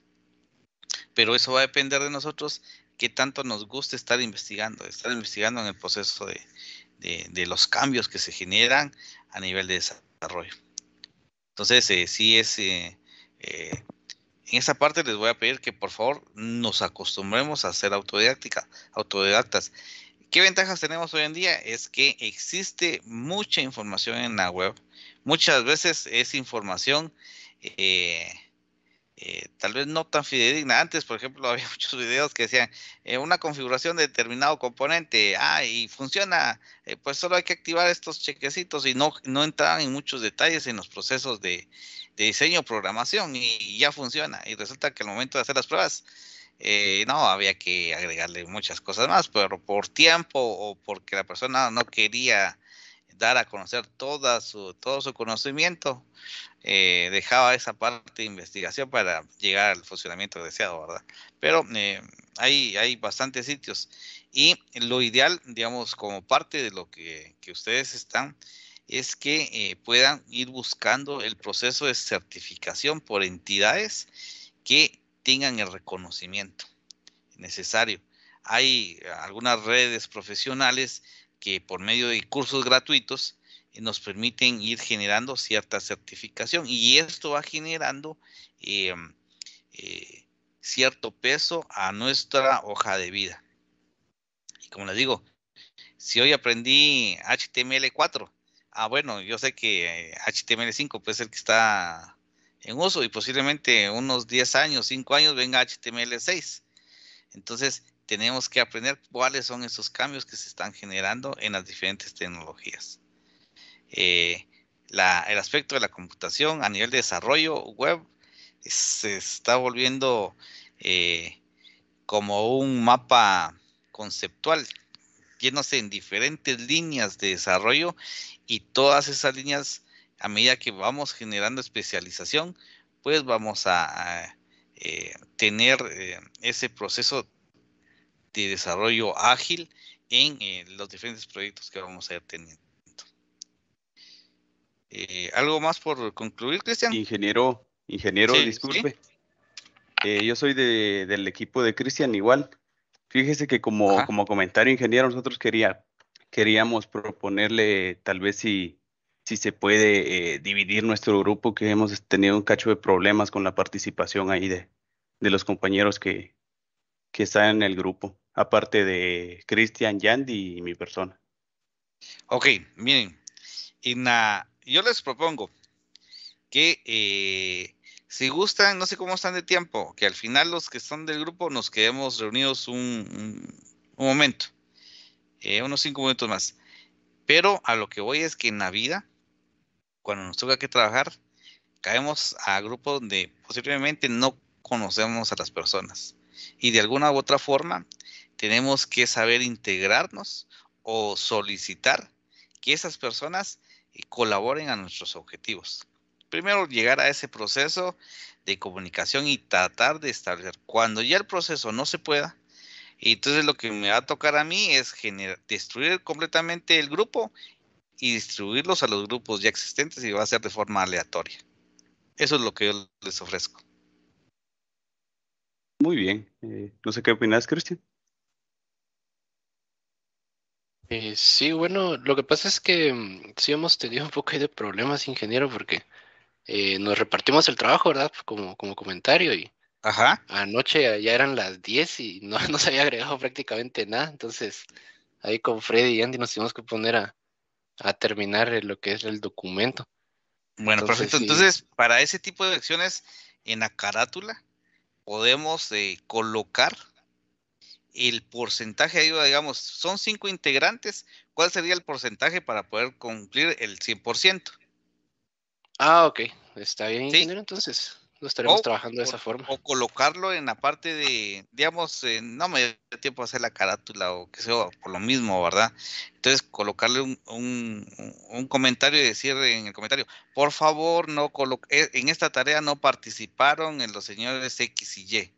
Pero eso va a depender de nosotros qué tanto nos gusta estar investigando, estar investigando en el proceso de, los cambios que se generan a nivel de desarrollo. Entonces, eh, sí es en esa parte les voy a pedir que por favor nos acostumbremos a ser autodidácticas, autodidactas. ¿Qué ventajas tenemos hoy en día? Es que existe mucha información en la web. Muchas veces es información eh, eh, tal vez no tan fidedigna. Antes, por ejemplo, había muchos videos que decían eh, una configuración de determinado componente, ah, y funciona, eh, pues solo hay que activar estos chequecitos y no, no entraban en muchos detalles en los procesos de, diseño, programación y, y, ya funciona. Y resulta que al momento de hacer las pruebas, no, había que agregarle muchas cosas más, pero por tiempo o porque la persona no quería dar a conocer toda su, todo su conocimiento, eh, dejaba esa parte de investigación para llegar al funcionamiento deseado, ¿verdad? Pero eh, hay, hay bastantes sitios y lo ideal, digamos, como parte de lo que, ustedes están, es que eh, puedan ir buscando el proceso de certificación por entidades que tengan el reconocimiento necesario. Hay algunas redes profesionales que por medio de cursos gratuitos eh, nos permiten ir generando cierta certificación y esto va generando eh, eh, cierto peso a nuestra hoja de vida. Y como les digo, si hoy aprendí HTML4, ah bueno, yo sé que HTML5 puede ser que está en uso y posiblemente unos 10 años, 5 años venga HTML6. Entonces, tenemos que aprender cuáles son esos cambios que se están generando en las diferentes tecnologías. Eh, el aspecto de la computación a nivel de desarrollo web se está volviendo eh, como un mapa conceptual yéndose en diferentes líneas de desarrollo y todas esas líneas a medida que vamos generando especialización pues vamos a, eh, tener ese proceso de desarrollo ágil en eh, los diferentes proyectos que vamos a ir teniendo. Eh, ¿Algo más por concluir, Cristian? Ingeniero, ingeniero, disculpe. Eh, yo soy de, del equipo de Cristian igual. Fíjese que como, como comentario, ingeniero, nosotros quería, queríamos proponerle tal vez si, si se puede dividir nuestro grupo, que hemos tenido un cacho de problemas con la participación ahí de, de los compañeros que, que está en el grupo, aparte de Cristian Yandy y mi persona. Ok, miren, na, yo les propongo que eh, si gustan, no sé cómo están de tiempo, que al final los que están del grupo nos quedemos reunidos un, momento, eh, unos cinco minutos más. Pero a lo que voy es que en la vida, cuando nos toca que trabajar, caemos a grupos donde posiblemente no conocemos a las personas. Y de alguna u otra forma, tenemos que saber integrarnos o solicitar que esas personas eh, colaboren a nuestros objetivos. Primero, llegar a ese proceso de comunicación y tratar de establecer. Cuando ya el proceso no se pueda, entonces lo que me va a tocar a mí es destruir completamente el grupo y distribuirlos a los grupos ya existentes y va a ser de forma aleatoria. Eso es lo que yo les ofrezco. Muy bien. Eh, no sé qué opinas, Cristian. Eh, sí, bueno, lo que pasa es que mm, sí hemos tenido un poco de problemas, ingeniero, porque eh, nos repartimos el trabajo, ¿verdad? Como, como comentario y anoche ya eran las 10 y no, no se había agregado prácticamente nada, entonces ahí con Freddy y Andy nos tuvimos que poner a, terminar lo que es el documento. Bueno, perfecto. Entonces, para ese tipo de acciones en la carátula, podemos eh, colocar el porcentaje digamos, son cinco integrantes, ¿cuál sería el porcentaje para poder cumplir el 100%? Ah, ok, está bien, entonces no estaremos o, trabajando de esa forma. O colocarlo en la parte de, digamos, eh, no me da tiempo a hacer la carátula o que sea, por lo mismo, ¿verdad? Entonces, colocarle un, comentario y decir en el comentario, por favor, no eh, en esta tarea no participaron en los señores X y Y.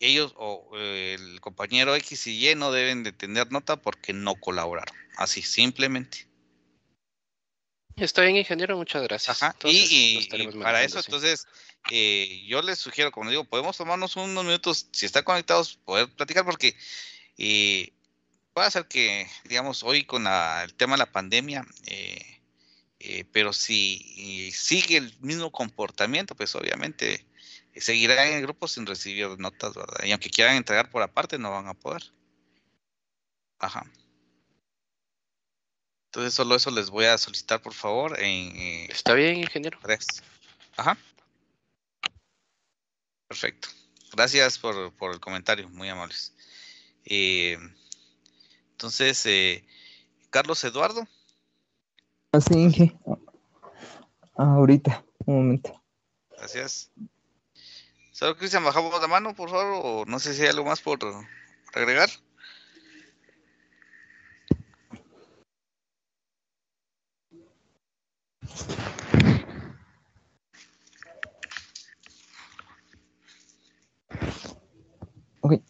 Ellos o eh, el compañero X y Y no deben de tener nota porque no colaboraron. Así, simplemente. Estoy en ingeniero, muchas gracias. y, para eso, entonces, eh, yo les sugiero, como digo, podemos tomarnos unos minutos, si están conectados, poder platicar, porque eh, puede ser que, digamos, hoy con el tema de la pandemia, eh, eh, pero si sigue el mismo comportamiento, pues obviamente seguirá en el grupo sin recibir notas, ¿verdad? Y aunque quieran entregar por aparte, no van a poder. Ajá. Entonces solo eso les voy a solicitar, por favor. En, eh, Está bien, ingeniero. Tres. Ajá. Perfecto. Gracias por, por, el comentario, muy amables. Eh, entonces, eh, Carlos Eduardo. Así, ah, Inge. Ah, ahorita, un momento. Gracias. Solo Cristian, bajamos la mano, por favor, o no sé si hay algo más por agregar. Ok.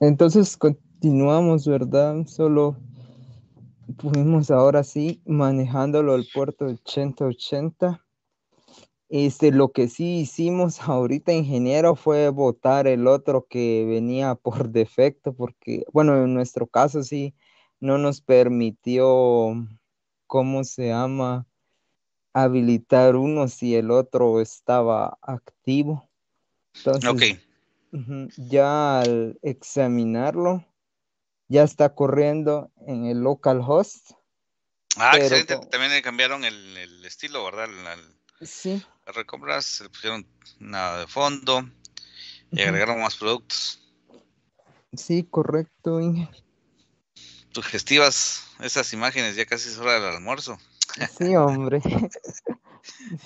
Entonces continuamos, ¿verdad? Solo fuimos ahora sí manejándolo el puerto 8080. Este, lo que sí hicimos ahorita, ingeniero, fue votar el otro que venía por defecto, porque, bueno, en nuestro caso sí no nos permitió, ¿cómo se llama? habilitar uno si el otro estaba activo. Entonces, ya al examinarlo, ya está corriendo en el localhost. Ah, excelente. También cambiaron el, estilo, ¿verdad? sí. recompras, le pusieron nada de fondo y agregaron más productos. Sí, correcto, Inge. Sugestivas esas imágenes, ya casi es hora del almuerzo. Sí, hombre.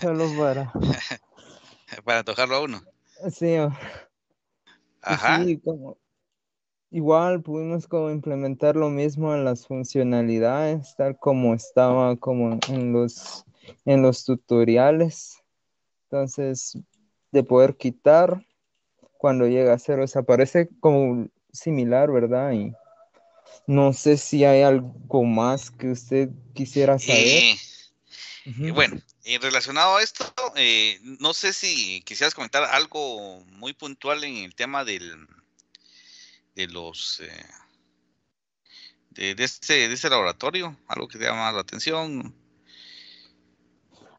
Solo para. Para tocarlo a uno. Sí. Ajá. igual pudimos como implementar lo mismo en las funcionalidades, tal como estaba como en los, en los tutoriales. Entonces, de poder quitar cuando llega a cero, o parece como similar, ¿verdad? Y no sé si hay algo más que usted quisiera saber. Y eh, eh, Bueno, en eh, relacionado a esto, no sé si quisieras comentar algo muy puntual en el tema del de los de, de, este, de este laboratorio, algo que te llama la atención.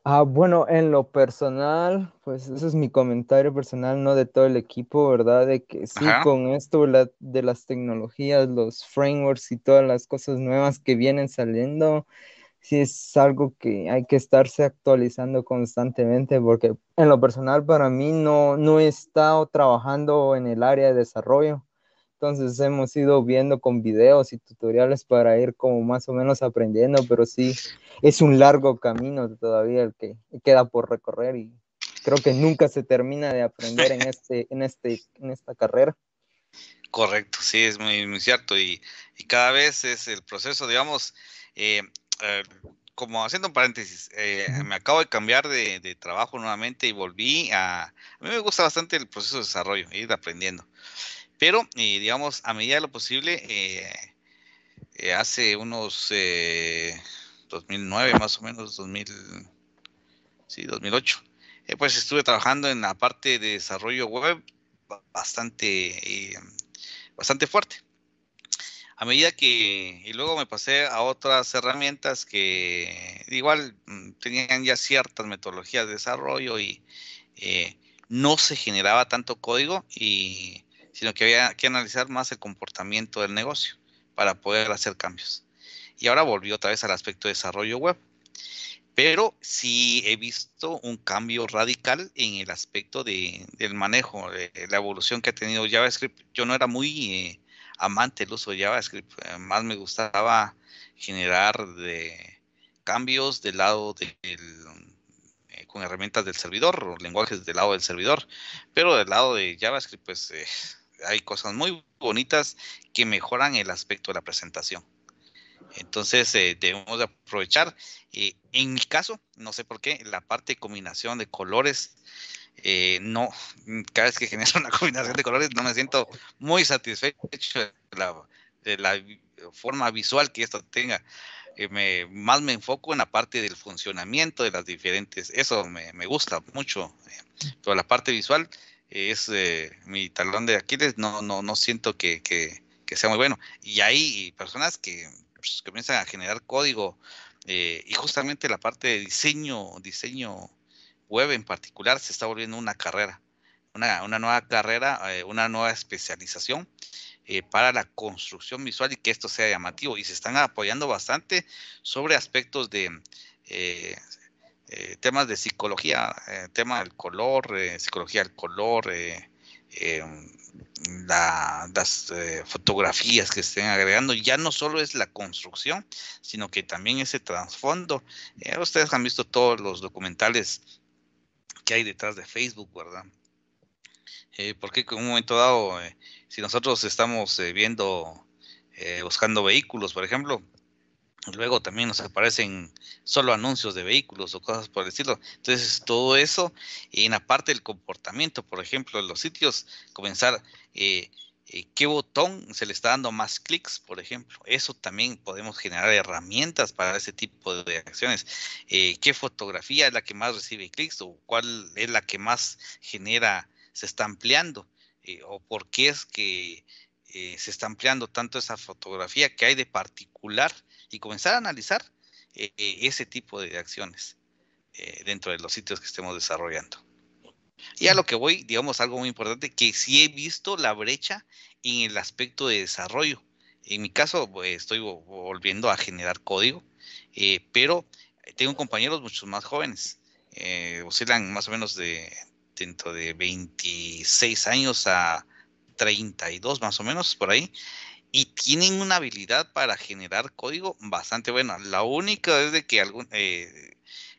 Ah, bueno, en lo personal, pues ese es mi comentario personal, no de todo el equipo, ¿verdad? De que sí, con esto de las tecnologías, los frameworks y todas las cosas nuevas que vienen saliendo, sí es algo que hay que estarse actualizando constantemente porque en lo personal para mí no, no he estado trabajando en el área de desarrollo. Entonces hemos ido viendo con videos y tutoriales para ir como más o menos aprendiendo, pero sí, es un largo camino todavía el que queda por recorrer y creo que nunca se termina de aprender en, este, en, este, en esta carrera. Correcto, sí, es muy, muy cierto y, cada vez es el proceso, digamos, eh, eh como haciendo un paréntesis, eh, me acabo de cambiar de, de, trabajo nuevamente y volví a... A mí me gusta bastante el proceso de desarrollo, ir aprendiendo. Pero, eh, digamos, a medida de lo posible, eh, eh, hace unos 2009, más o menos, sí, 2008, pues estuve trabajando en la parte de desarrollo web bastante, bastante fuerte. A medida que, y luego me pasé a otras herramientas que igual mm, tenían ya ciertas metodologías de desarrollo y no se generaba tanto código y sino que había que analizar más el comportamiento del negocio para poder hacer cambios. Y ahora volví otra vez al aspecto de desarrollo web. Pero sí he visto un cambio radical en el aspecto de, del manejo, de, la evolución que ha tenido JavaScript. Yo no era muy eh, amante del uso de JavaScript, más me gustaba generar de cambios del lado del, eh, con herramientas del servidor o lenguajes del lado del servidor, pero del lado de JavaScript, pues eh, hay cosas muy bonitas que mejoran el aspecto de la presentación. Entonces eh, debemos aprovechar. Eh, en mi caso, no sé por qué, la parte de combinación de colores, eh, no, cada vez que genero una combinación de colores no me siento muy satisfecho de la, forma visual que esto tenga. más me enfoco en la parte del funcionamiento de las diferentes, eso me, me gusta mucho, pero la parte visual es eh, mi talón de Aquiles, no, no, no siento que, que, sea muy bueno. Y hay personas que pues, comienzan a generar código eh, y justamente la parte de diseño, diseño web en particular se está volviendo una carrera, una, nueva carrera, eh, una nueva especialización para la construcción visual y que esto sea llamativo. Y se están apoyando bastante sobre aspectos de eh, temas de psicología, eh, tema del color, eh, psicología del color, eh, em, las fotografías que estén agregando, ya no solo es la construcción, sino que también ese trasfondo. ustedes han visto todos los documentales que hay detrás de Facebook, ¿verdad? porque en un momento dado, si nosotros estamos viendo, buscando vehículos, por ejemplo, Luego también nos aparecen solo anuncios de vehículos o cosas por el estilo. Entonces, todo eso y en la parte del comportamiento, por ejemplo, en los sitios, comenzar eh, eh, qué botón se le está dando más clics, por ejemplo. Eso también podemos generar herramientas para ese tipo de acciones. Eh, ¿Qué fotografía es la que más recibe clics o cuál es la que más genera, se está ampliando? ¿O por qué es que se está ampliando tanto esa fotografía que hay de particular? y comenzar a analizar eh, eh, ese tipo de acciones eh, dentro de los sitios que estemos desarrollando. Y a lo que voy, digamos, algo muy importante, que sí he visto la brecha en el aspecto de desarrollo. En mi caso, estoy volviendo a generar código, pero tengo compañeros mucho más jóvenes, oscilan más o menos de dentro de 26 años a 32 más o menos por ahí, y tienen una habilidad para generar código bastante buena. La única es que algún, eh,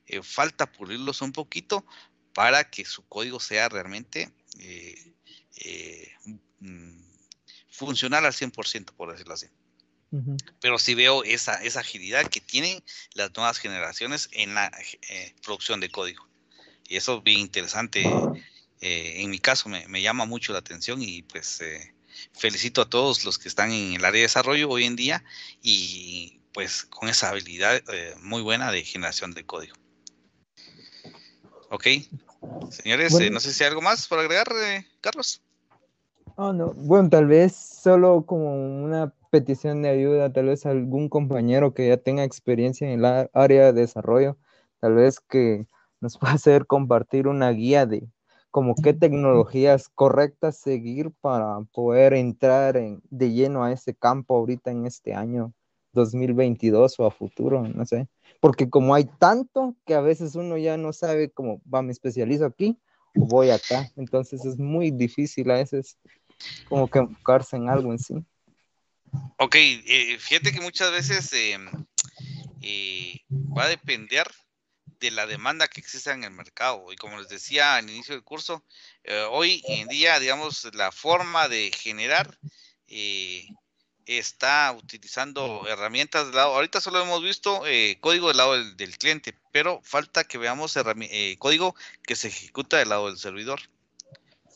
eh, falta pulirlos un poquito para que su código sea realmente eh, mm, funcional al 100%, por decirlo así. Pero sí veo esa, esa agilidad que tienen las nuevas generaciones en la producción de código. Y eso es bien interesante. en mi caso me, llama mucho la atención y pues felicito a todos los que están en el área de desarrollo hoy en día y pues con esa habilidad eh, muy buena de generación de código. Ok, señores, eh, no sé si hay algo más por agregar, eh, Carlos. Oh, no. Bueno, tal vez solo como una petición de ayuda, tal vez algún compañero que ya tenga experiencia en el área de desarrollo, tal vez que nos pueda hacer compartir una guía de como qué tecnologías correctas seguir para poder entrar en, de lleno a ese campo ahorita en este año 2022 o a futuro, no sé. Porque como hay tanto que a veces uno ya no sabe cómo va, me especializo aquí o voy acá. Entonces es muy difícil a veces como que enfocarse en algo en sí. Ok, eh, fíjate que muchas veces em, eh, va a depender de la demanda que existe en el mercado. Y como les decía al inicio del curso, eh, hoy en día, digamos, la forma de generar eh, está utilizando herramientas del lado. Ahorita solo hemos visto eh, código del lado del, cliente, pero falta que veamos código que se ejecuta del lado del servidor.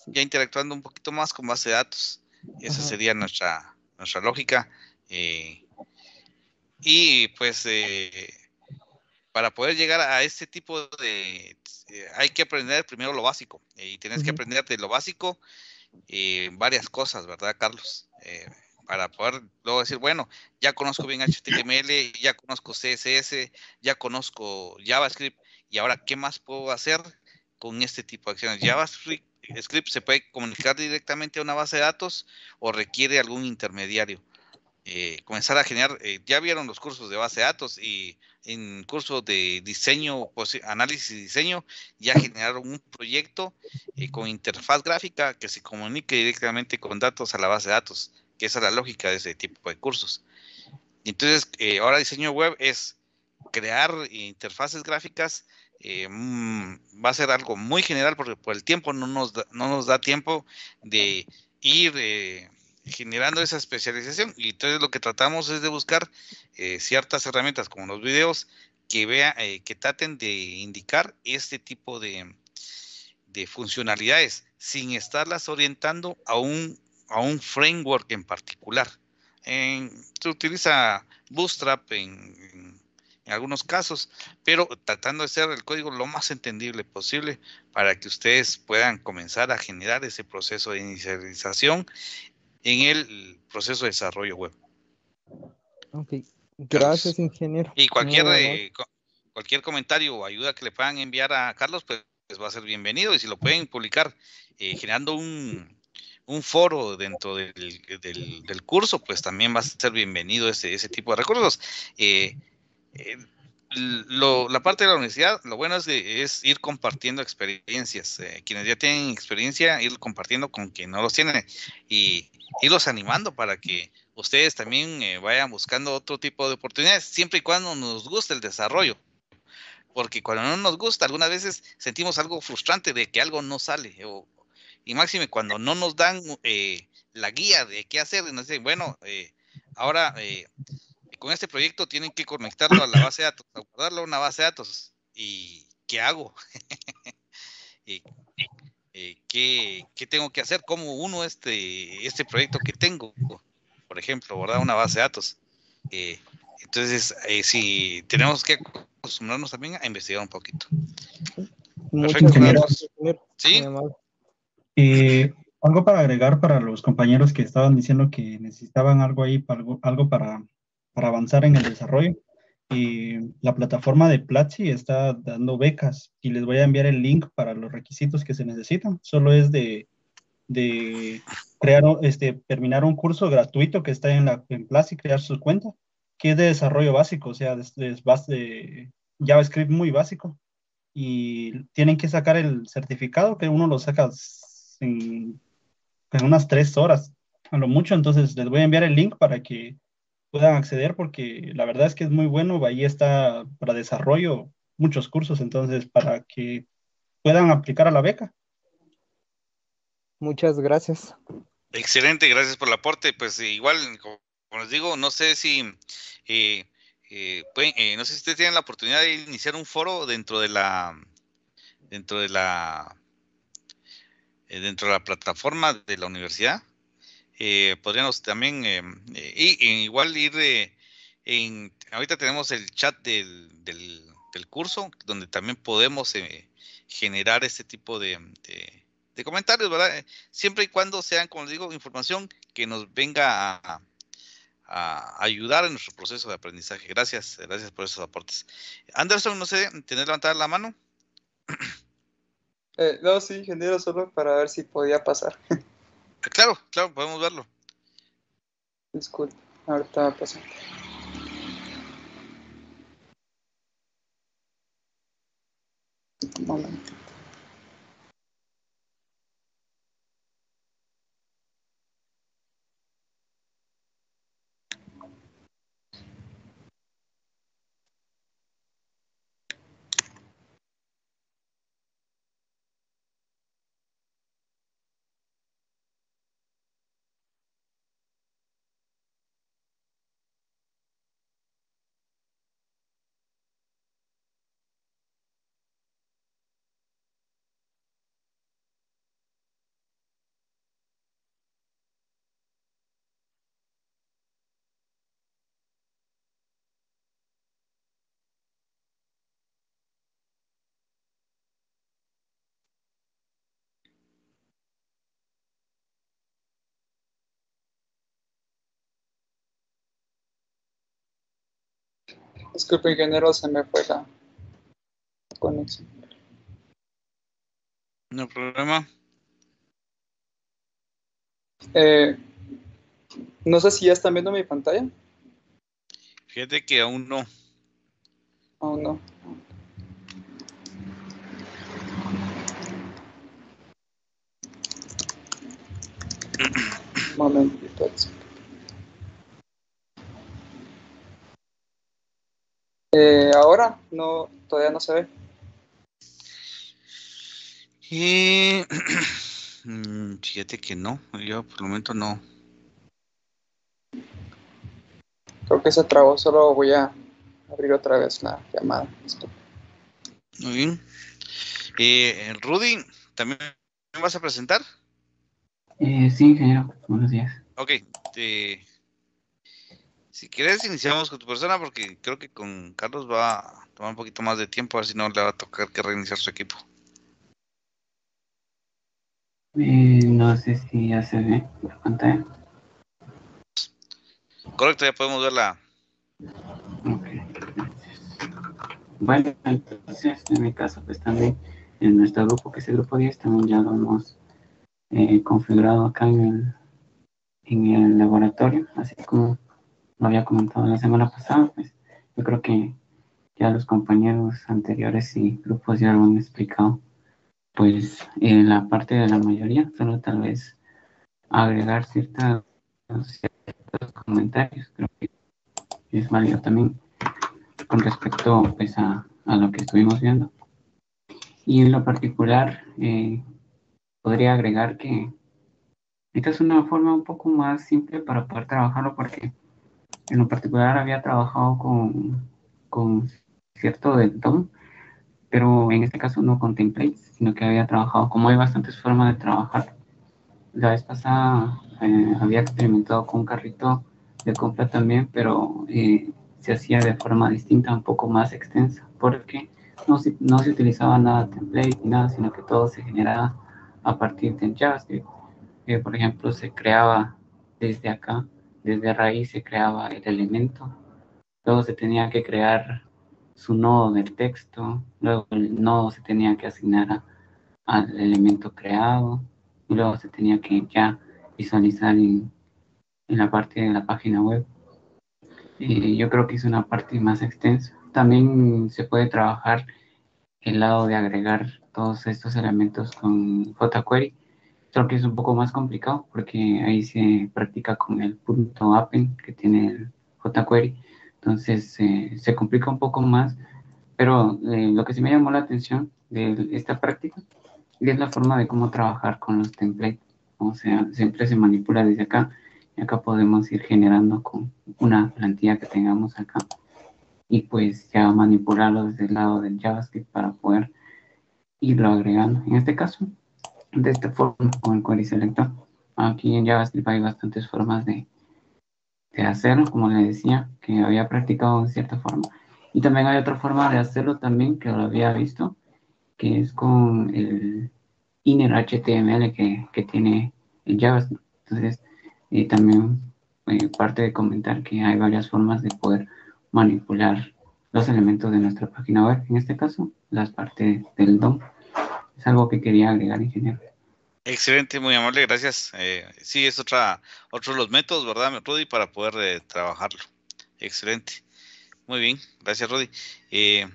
Ya interactuando un poquito más con base de datos. Esa sería nuestra, nuestra lógica. y pues para poder llegar a este tipo de... Eh, hay que aprender primero lo básico eh, y tienes que aprender de lo básico en eh, varias cosas, ¿verdad, Carlos? para poder luego decir, bueno, ya conozco bien HTML, ya conozco CSS, ya conozco JavaScript, y ahora, ¿qué más puedo hacer con este tipo de acciones? JavaScript se puede comunicar directamente a una base de datos o requiere algún intermediario. Eh, comenzar a generar, eh, ya vieron los cursos de base de datos y en curso de diseño, pues, análisis y diseño, ya generaron un proyecto eh, con interfaz gráfica que se comunique directamente con datos a la base de datos, que esa es la lógica de ese tipo de cursos. Entonces, ahora diseño web es crear interfaces gráficas mm, va a ser algo muy general porque por el tiempo no nos da, no nos da tiempo de ir generando esa especialización. Y entonces lo que tratamos es de buscar eh, ciertas herramientas como los videos que vea, eh, que traten de indicar este tipo de, de funcionalidades sin estarlas orientando a un, a un framework en particular. En, se utiliza Bootstrap en, algunos casos, pero tratando de hacer el código lo más entendible posible para que ustedes puedan comenzar a generar ese proceso de inicialización en el proceso de desarrollo web. Ok, gracias ingeniero. Y cualquier, eh, cualquier comentario o ayuda que le puedan enviar a Carlos, pues, pues va a ser bienvenido y si lo pueden publicar eh, generando un, foro dentro del, curso, pues también va a ser bienvenido ese, ese tipo de recursos. Eh, la parte de la universidad, lo bueno es, es ir compartiendo experiencias. quienes ya tienen experiencia, ir compartiendo con quien no los tiene. Y irlos animando para que ustedes también eh, vayan buscando otro tipo de oportunidades, siempre y cuando nos guste el desarrollo. Porque cuando no nos gusta, algunas veces sentimos algo frustrante de que algo no sale. O, y máxime, cuando no nos dan eh, la guía de qué hacer, y nos dicen, bueno, eh, ahora eh, con este proyecto tienen que conectarlo a la base de datos, a guardarlo a una base de datos. ¿Y qué hago? y, eh, qué, qué, tengo que hacer, cómo uno este, este proyecto que tengo, por ejemplo, ¿verdad? Una base de datos. Eh, entonces, eh, si tenemos que acostumbrarnos también a investigar un poquito. Sí. algo para agregar para los compañeros que estaban diciendo que necesitaban algo ahí, para, algo para, para avanzar en el desarrollo y eh, la plataforma de Platzi está dando becas y les voy a enviar el link para los requisitos que se necesitan. Solo es de, crear, este, terminar un curso gratuito que está en, la, en Platzi, crear su cuenta, que es de desarrollo básico, o sea, de, de, JavaScript muy básico. Y tienen que sacar el certificado que uno lo saca en, en unas tres horas, a lo mucho. Entonces les voy a enviar el link para que puedan acceder porque la verdad es que es muy bueno. ahí está para desarrollo, muchos cursos, entonces para que puedan aplicar a la beca. Muchas gracias. Excelente, gracias por el aporte. Pues eh, igual, como les digo, no sé si eh, eh, pueden, no sé si ustedes tienen la oportunidad de iniciar un foro dentro de la dentro de la dentro de la plataforma de la universidad eh, podríamos también, eh, eh, y, igual ir en, ahorita tenemos el chat del, del, curso, donde también podemos generar este tipo de, de, comentarios, ¿verdad? Siempre y cuando sean, como les digo, información que nos venga a, ayudar en nuestro proceso de aprendizaje. Gracias, gracias por esos aportes. Anderson, no sé, ¿tenés levantada la mano? no, sí, ingeniero, solo para ver si podía pasar. Claro, claro, podemos verlo. Disculpe, ahorita va a momento. Disculpe, ingeniero, se me fue la conexión. No problema. Eh, no sé si ya están viendo mi pantalla. Fíjate que aún no. Aún no. Un momentito. Eh, ahora no, todavía no se ve. Eh, mm, fíjate que no, yo por el momento no. Creo que se trabó, solo voy a abrir otra vez la llamada. Muy bien. Eh, Rudy, ¿también vas a presentar? sí, ingeniero. Buenos días. Ok. Si quieres, iniciamos con tu persona porque creo que con Carlos va a tomar un poquito más de tiempo, a ver si no le va a tocar que reiniciar su equipo. Eh, no sé si ya se ve la pantalla. Correcto, ya podemos verla. gracias. Bueno, entonces en mi caso, pues también en nuestro grupo, que es el grupo 10, ya lo hemos eh, configurado acá en el, en el laboratorio, así como lo había comentado la semana pasada, pues yo creo que ya los compañeros anteriores y grupos ya lo han explicado, pues en la parte de la mayoría, solo tal vez agregar ciertas, ciertos comentarios, creo que es válido también con respecto pues, a, lo que estuvimos viendo. Y en lo particular, eh, podría agregar que esta es una forma un poco más simple para poder trabajarlo porque en lo particular había trabajado con, con cierto DOM, pero en este caso no con templates, sino que había trabajado, como hay bastantes formas de trabajar. La vez pasada eh, había experimentado con un carrito de compra también, pero eh, se hacía de forma distinta, un poco más extensa, porque no se, no se utilizaba nada template ni nada, sino que todo se generaba a partir de JavaScript. Eh, por ejemplo, se creaba desde acá desde raíz se creaba el elemento, luego se tenía que crear su nodo del texto, luego el nodo se tenía que asignar al elemento creado y luego se tenía que ya visualizar en, la parte de la página web. Y yo creo que es una parte más extensa. También se puede trabajar el lado de agregar todos estos elementos con jQuery que es un poco más complicado porque ahí se practica con el punto .appen que tiene el jQuery. Entonces eh, se complica un poco más, pero eh, lo que sí me llamó la atención de esta práctica es la forma de cómo trabajar con los templates. O sea, siempre se manipula desde acá y acá podemos ir generando con una plantilla que tengamos acá y pues ya manipularlo desde el lado del JavaScript para poder irlo agregando. En este caso, de esta forma con el query selector. Aquí en JavaScript hay bastantes formas de, de hacerlo, como les decía, que había practicado de cierta forma. Y también hay otra forma de hacerlo también que lo había visto, que es con el inner HTML que, que tiene el JavaScript. Entonces, eh, también eh, parte de comentar que hay varias formas de poder manipular los elementos de nuestra página web, en este caso, las partes del DOM. Es algo que quería agregar, ingeniero. Excelente, muy amable, gracias. Eh, sí, es otra, otro de los métodos, ¿verdad, Rudy, para poder eh, trabajarlo? Excelente. Muy bien, gracias, Rudy. Eh,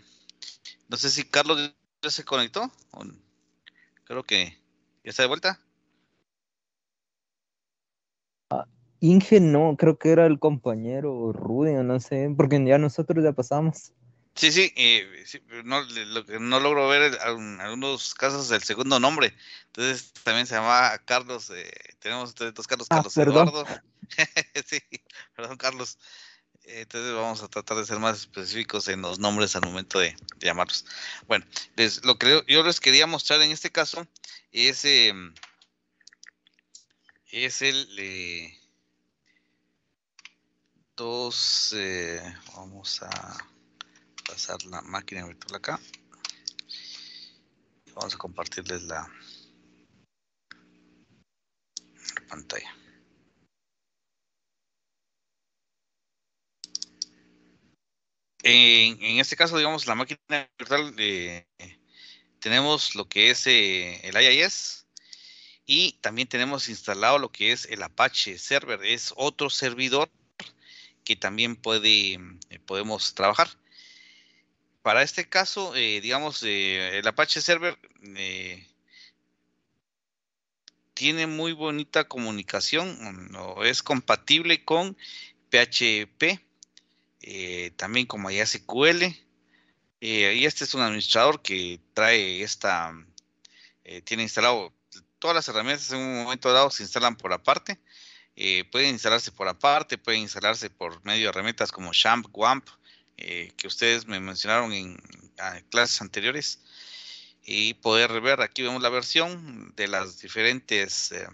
no sé si Carlos ya se conectó. Creo que ya está de vuelta. Ah, Inge, no, creo que era el compañero Rudy, no sé, porque ya nosotros ya pasamos. Sí, sí, eh, no, lo que no logro ver en algunos casos el segundo nombre. Entonces también se llama Carlos, eh, tenemos dos Carlos, ah, Carlos Eduardo. sí, perdón, Carlos. Entonces vamos a tratar de ser más específicos en los nombres al momento de, llamarlos. Bueno, lo que yo les quería mostrar en este caso es, em, el de eh, dos, eh, vamos a pasar la máquina virtual acá. Vamos a compartirles la, pantalla. En, este caso, digamos, la máquina virtual eh, tenemos lo que es eh, el IIS y también tenemos instalado lo que es el Apache Server. Es otro servidor que también puede, eh, podemos trabajar para este caso, eh, digamos, eh, el Apache Server eh, tiene muy bonita comunicación, no, es compatible con PHP, también con MySQL. y este es un administrador que trae esta, tiene instalado todas las herramientas en un momento dado, se instalan por aparte. pueden instalarse por aparte, pueden instalarse por medio de herramientas como Shamp, WAMP, eh, que ustedes me mencionaron ah, en, clases anteriores y poder ver, aquí vemos la versión de las diferentes eh,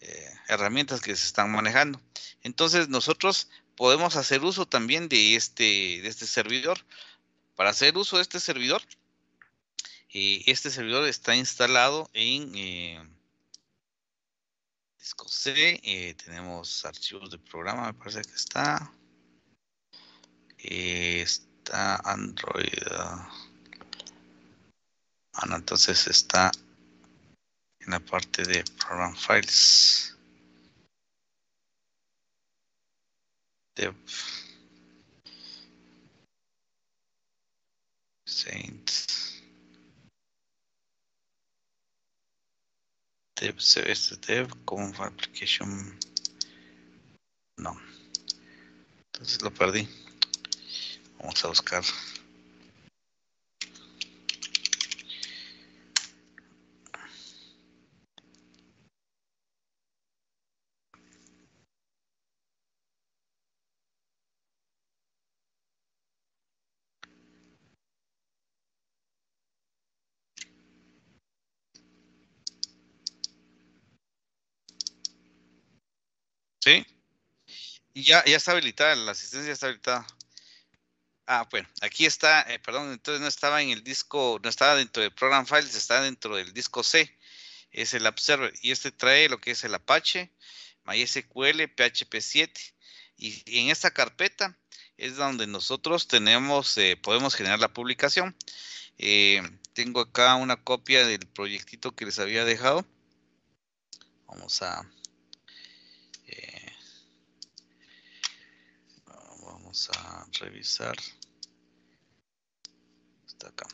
eh, herramientas que se están manejando. Entonces nosotros podemos hacer uso también de este, de este servidor. Para hacer uso de este servidor, eh, este servidor está instalado en disco C, tenemos archivos de programa, me parece que está está Android. Ah. Ah, entonces está en la parte de Program Files. Dev. Saints. Dev, este dev, como application. No. Entonces lo perdí. Vamos a buscar. Sí. Y ya, ya está habilitada, la asistencia está habilitada. Ah, bueno, aquí está, eh, perdón, entonces no estaba en el disco, no estaba dentro del Program Files, está dentro del disco C, es el Observer, y este trae lo que es el Apache, MySQL, PHP 7, y, en esta carpeta es donde nosotros tenemos, eh, podemos generar la publicación. Eh, tengo acá una copia del proyectito que les había dejado. Vamos a a revisar. Está acá.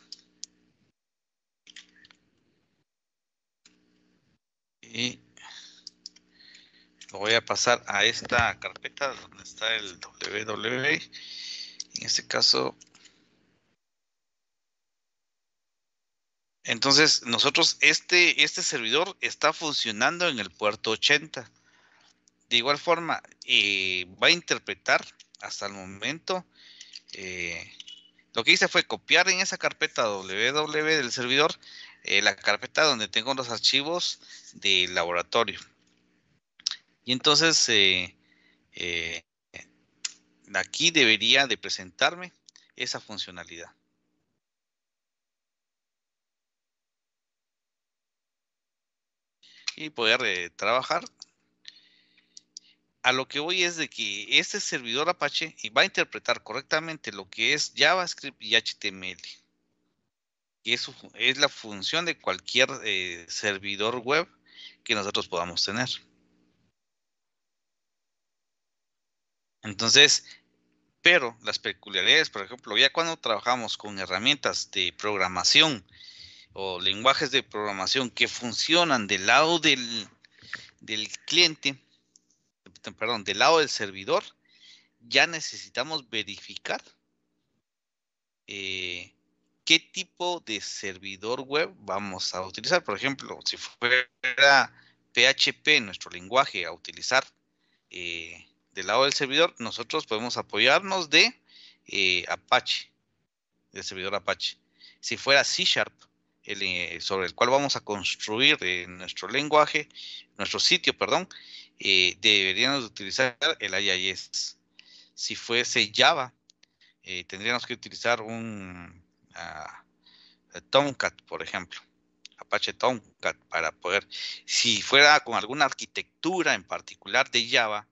Y lo voy a pasar a esta carpeta donde está el www. E. En este caso Entonces, nosotros, este, este servidor está funcionando en el puerto 80. De igual forma, eh, va a interpretar hasta el momento. Eh, lo que hice fue copiar en esa carpeta www del servidor eh, la carpeta donde tengo los archivos del laboratorio. Y entonces eh, aquí debería de presentarme esa funcionalidad. Y poder trabajar a lo que voy es de que este servidor Apache va a interpretar correctamente lo que es JavaScript y HTML. Y eso es la función de cualquier eh, servidor web que nosotros podamos tener. Entonces, pero las peculiaridades, por ejemplo, ya cuando trabajamos con herramientas de programación o lenguajes de programación que funcionan del lado del cliente, este, perdón, del lado del servidor, ya necesitamos verificar eh, qué tipo de servidor web vamos a utilizar. Por ejemplo, si fuera PHP nuestro lenguaje a utilizar eh, del lado del servidor, nosotros podemos apoyarnos de eh, Apache, del servidor Apache. Si fuera C Sharp, sobre el cual vamos a construir nuestro lenguaje, nuestro sitio, perdón, eh, deberíamos utilizar el IIS. Si fuese Java, eh, tendríamos que utilizar un ah, Tomcat, por ejemplo, Apache Tomcat, para poder, si fuera con alguna arquitectura en particular de Java,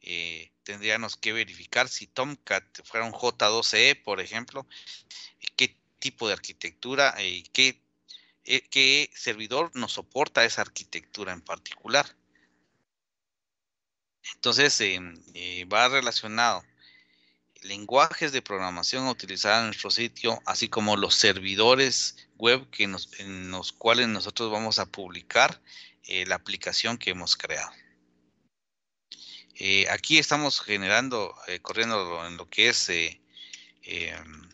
eh, tendríamos que verificar si Tomcat fuera un J12E, e, por ejemplo, qué tipo de arquitectura y qué servidor nos soporta esa arquitectura en particular. Entonces, em, eh, va relacionado lenguajes de programación a utilizar en nuestro sitio, así como los servidores web que en los cuales nosotros vamos a publicar eh, la aplicación que hemos creado. Eh, aquí estamos generando, corriendo en lo que es em,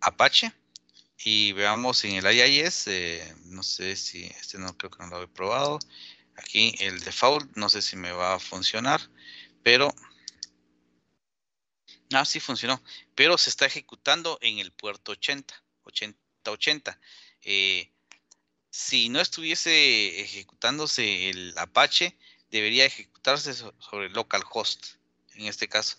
Apache. Y veamos en el IIS, eh, no sé si este no creo que no lo he probado. Aquí el default, no sé si me va a funcionar, pero Ah, sí funcionó, pero se está ejecutando en el puerto 80, 80, 80. si no estuviese ejecutándose el Apache, debería ejecutarse sobre localhost, en este caso.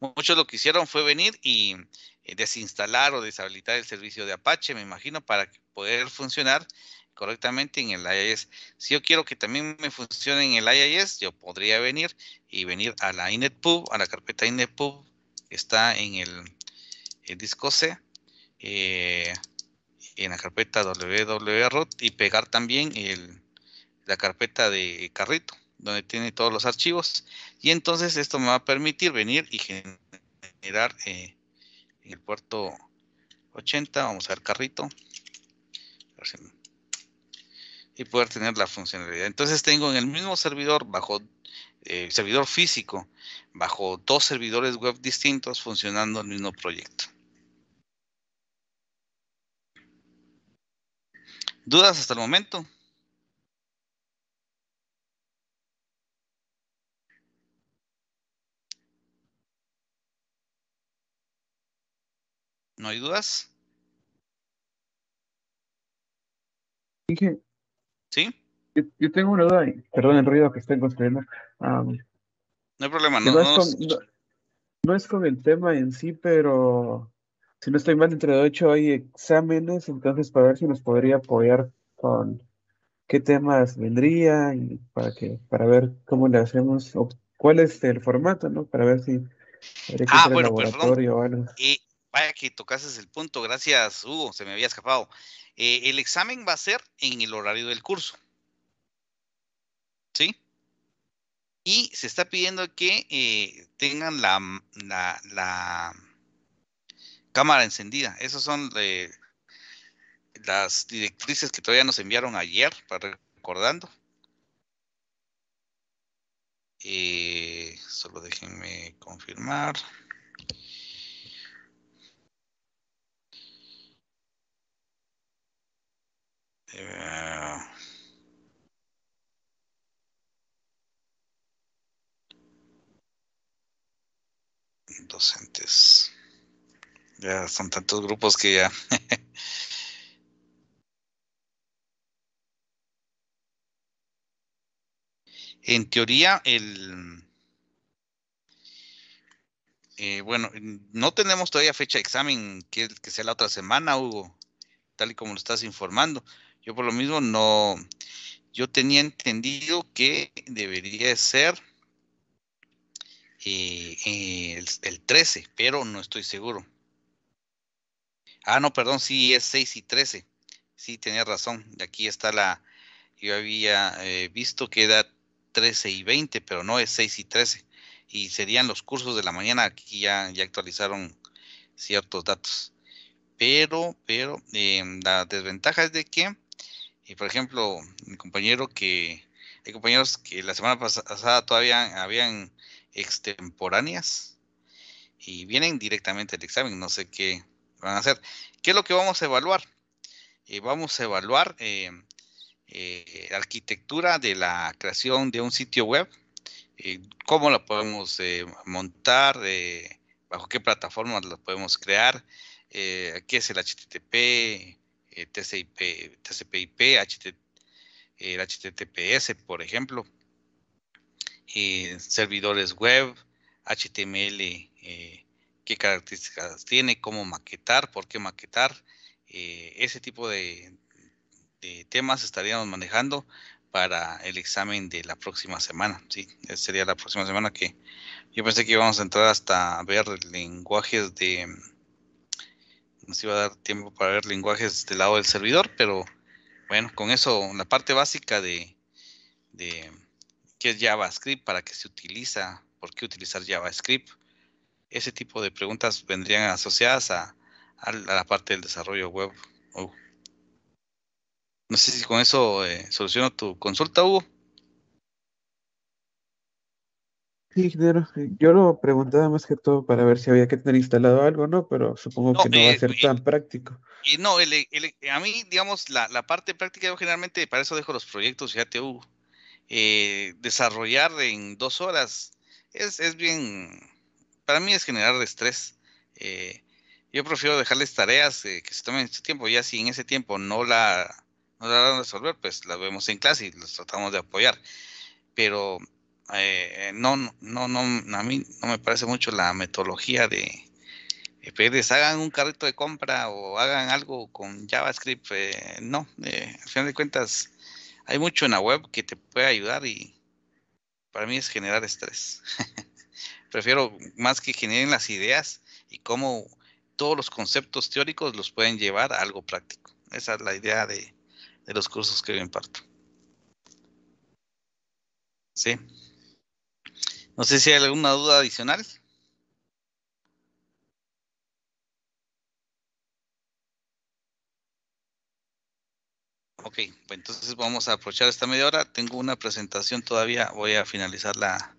Muchos lo que hicieron fue venir y eh, desinstalar o deshabilitar el servicio de Apache, me imagino, para poder funcionar correctamente en el IIS. Si yo quiero que también me funcione en el IIS, yo podría venir y venir a la inetpub, a la carpeta inetpub que está en el, disco C, eh, en la carpeta www.root y pegar también la carpeta de carrito, donde tiene todos los archivos. Y entonces esto me va a permitir venir y generar eh, en el puerto 80, vamos a ver carrito, y poder tener la funcionalidad. Entonces tengo en el mismo servidor, bajo eh, servidor físico, bajo dos servidores web distintos, funcionando el mismo proyecto. ¿Dudas hasta el momento? ¿No hay dudas? ¿Sí? Yo, tengo una duda, perdón el ruido que estoy construyendo. no hay problema, no, no, es con, el tema en sí, pero si no estoy mal, entre ocho hay exámenes, entonces para ver si nos podría apoyar con qué temas vendría y para que para ver cómo le hacemos, o cuál es el formato, ¿no? Para ver si ah, bueno, pues, Vaya que tocases el punto, gracias Hugo, se me había escapado. Eh, el examen va a ser en el horario del curso. ¿Sí? Y se está pidiendo que eh, tengan la, cámara encendida. Esas son eh, las directrices que todavía nos enviaron ayer, para, recordando. solo déjenme confirmar. Eh, docentes. Ya son tantos grupos que ya. en teoría, el. Eh, bueno, no tenemos todavía fecha de examen que, que sea la otra semana, Hugo, tal y como lo estás informando. Yo por lo mismo no, yo tenía entendido que debería ser eh, eh, el, 13, pero no estoy seguro. Ah, no, perdón, sí, es 6 y 13. Sí, tenía razón. aquí está la, yo había eh, visto que era 13 y 20, pero no es 6 y 13. Y serían los cursos de la mañana, aquí ya actualizaron ciertos datos. Pero, pero, em, la desventaja es de que y por ejemplo, mi compañero que, hay compañeros que la semana pasada todavía habían extemporáneas y vienen directamente al examen, no sé qué van a hacer. ¿Qué es lo que vamos a evaluar? Eh, vamos a evaluar la eh, eh, arquitectura de la creación de un sitio web, cómo la podemos montar, bajo qué plataformas lo podemos crear, qué es el HTTP, eh, TCP, TCP, TCPIP, el HTTPS, por ejemplo, y eh, servidores web, HTML, eh, qué características tiene, cómo maquetar, por qué maquetar, ese tipo de, temas estaríamos manejando para el examen de la próxima semana, ¿sí? sería la próxima semana que yo pensé que íbamos a entrar hasta ver lenguajes de nos iba a dar tiempo para ver lenguajes del lado del servidor, pero bueno, con eso, la parte básica de, de qué es JavaScript, para qué se utiliza, por qué utilizar JavaScript, ese tipo de preguntas vendrían asociadas a, la parte del desarrollo web. No sé si con eso eh, soluciono tu consulta, Hugo. sí Figner, yo lo preguntaba más que todo para ver si había que tener instalado algo, ¿no? Pero supongo que no va a eh, ser tan práctico. Y no, el, el, a mí, digamos, la, parte práctica, yo generalmente para eso dejo los proyectos, ya te eh, desarrollar en dos horas es, bien, para mí es generar estrés. Eh, yo prefiero dejarles tareas que se tomen su tiempo, ya si en ese tiempo no la, no la van a resolver, pues las vemos en clase y los tratamos de apoyar. Pero eh, no, no, no, a mí no me parece mucho la metodología de eh, pedirles hagan un carrito de compra o hagan algo con JavaScript. Eh, no, eh, al final de cuentas hay mucho en la web que te puede ayudar y para mí es generar estrés. Prefiero más que generen las ideas y cómo todos los conceptos teóricos los pueden llevar a algo práctico. Esa es la idea de, de los cursos que yo imparto. Sí. No sé si hay alguna duda adicional. Ok, pues entonces vamos a aprovechar esta media hora. Tengo una presentación todavía. Voy a finalizar la,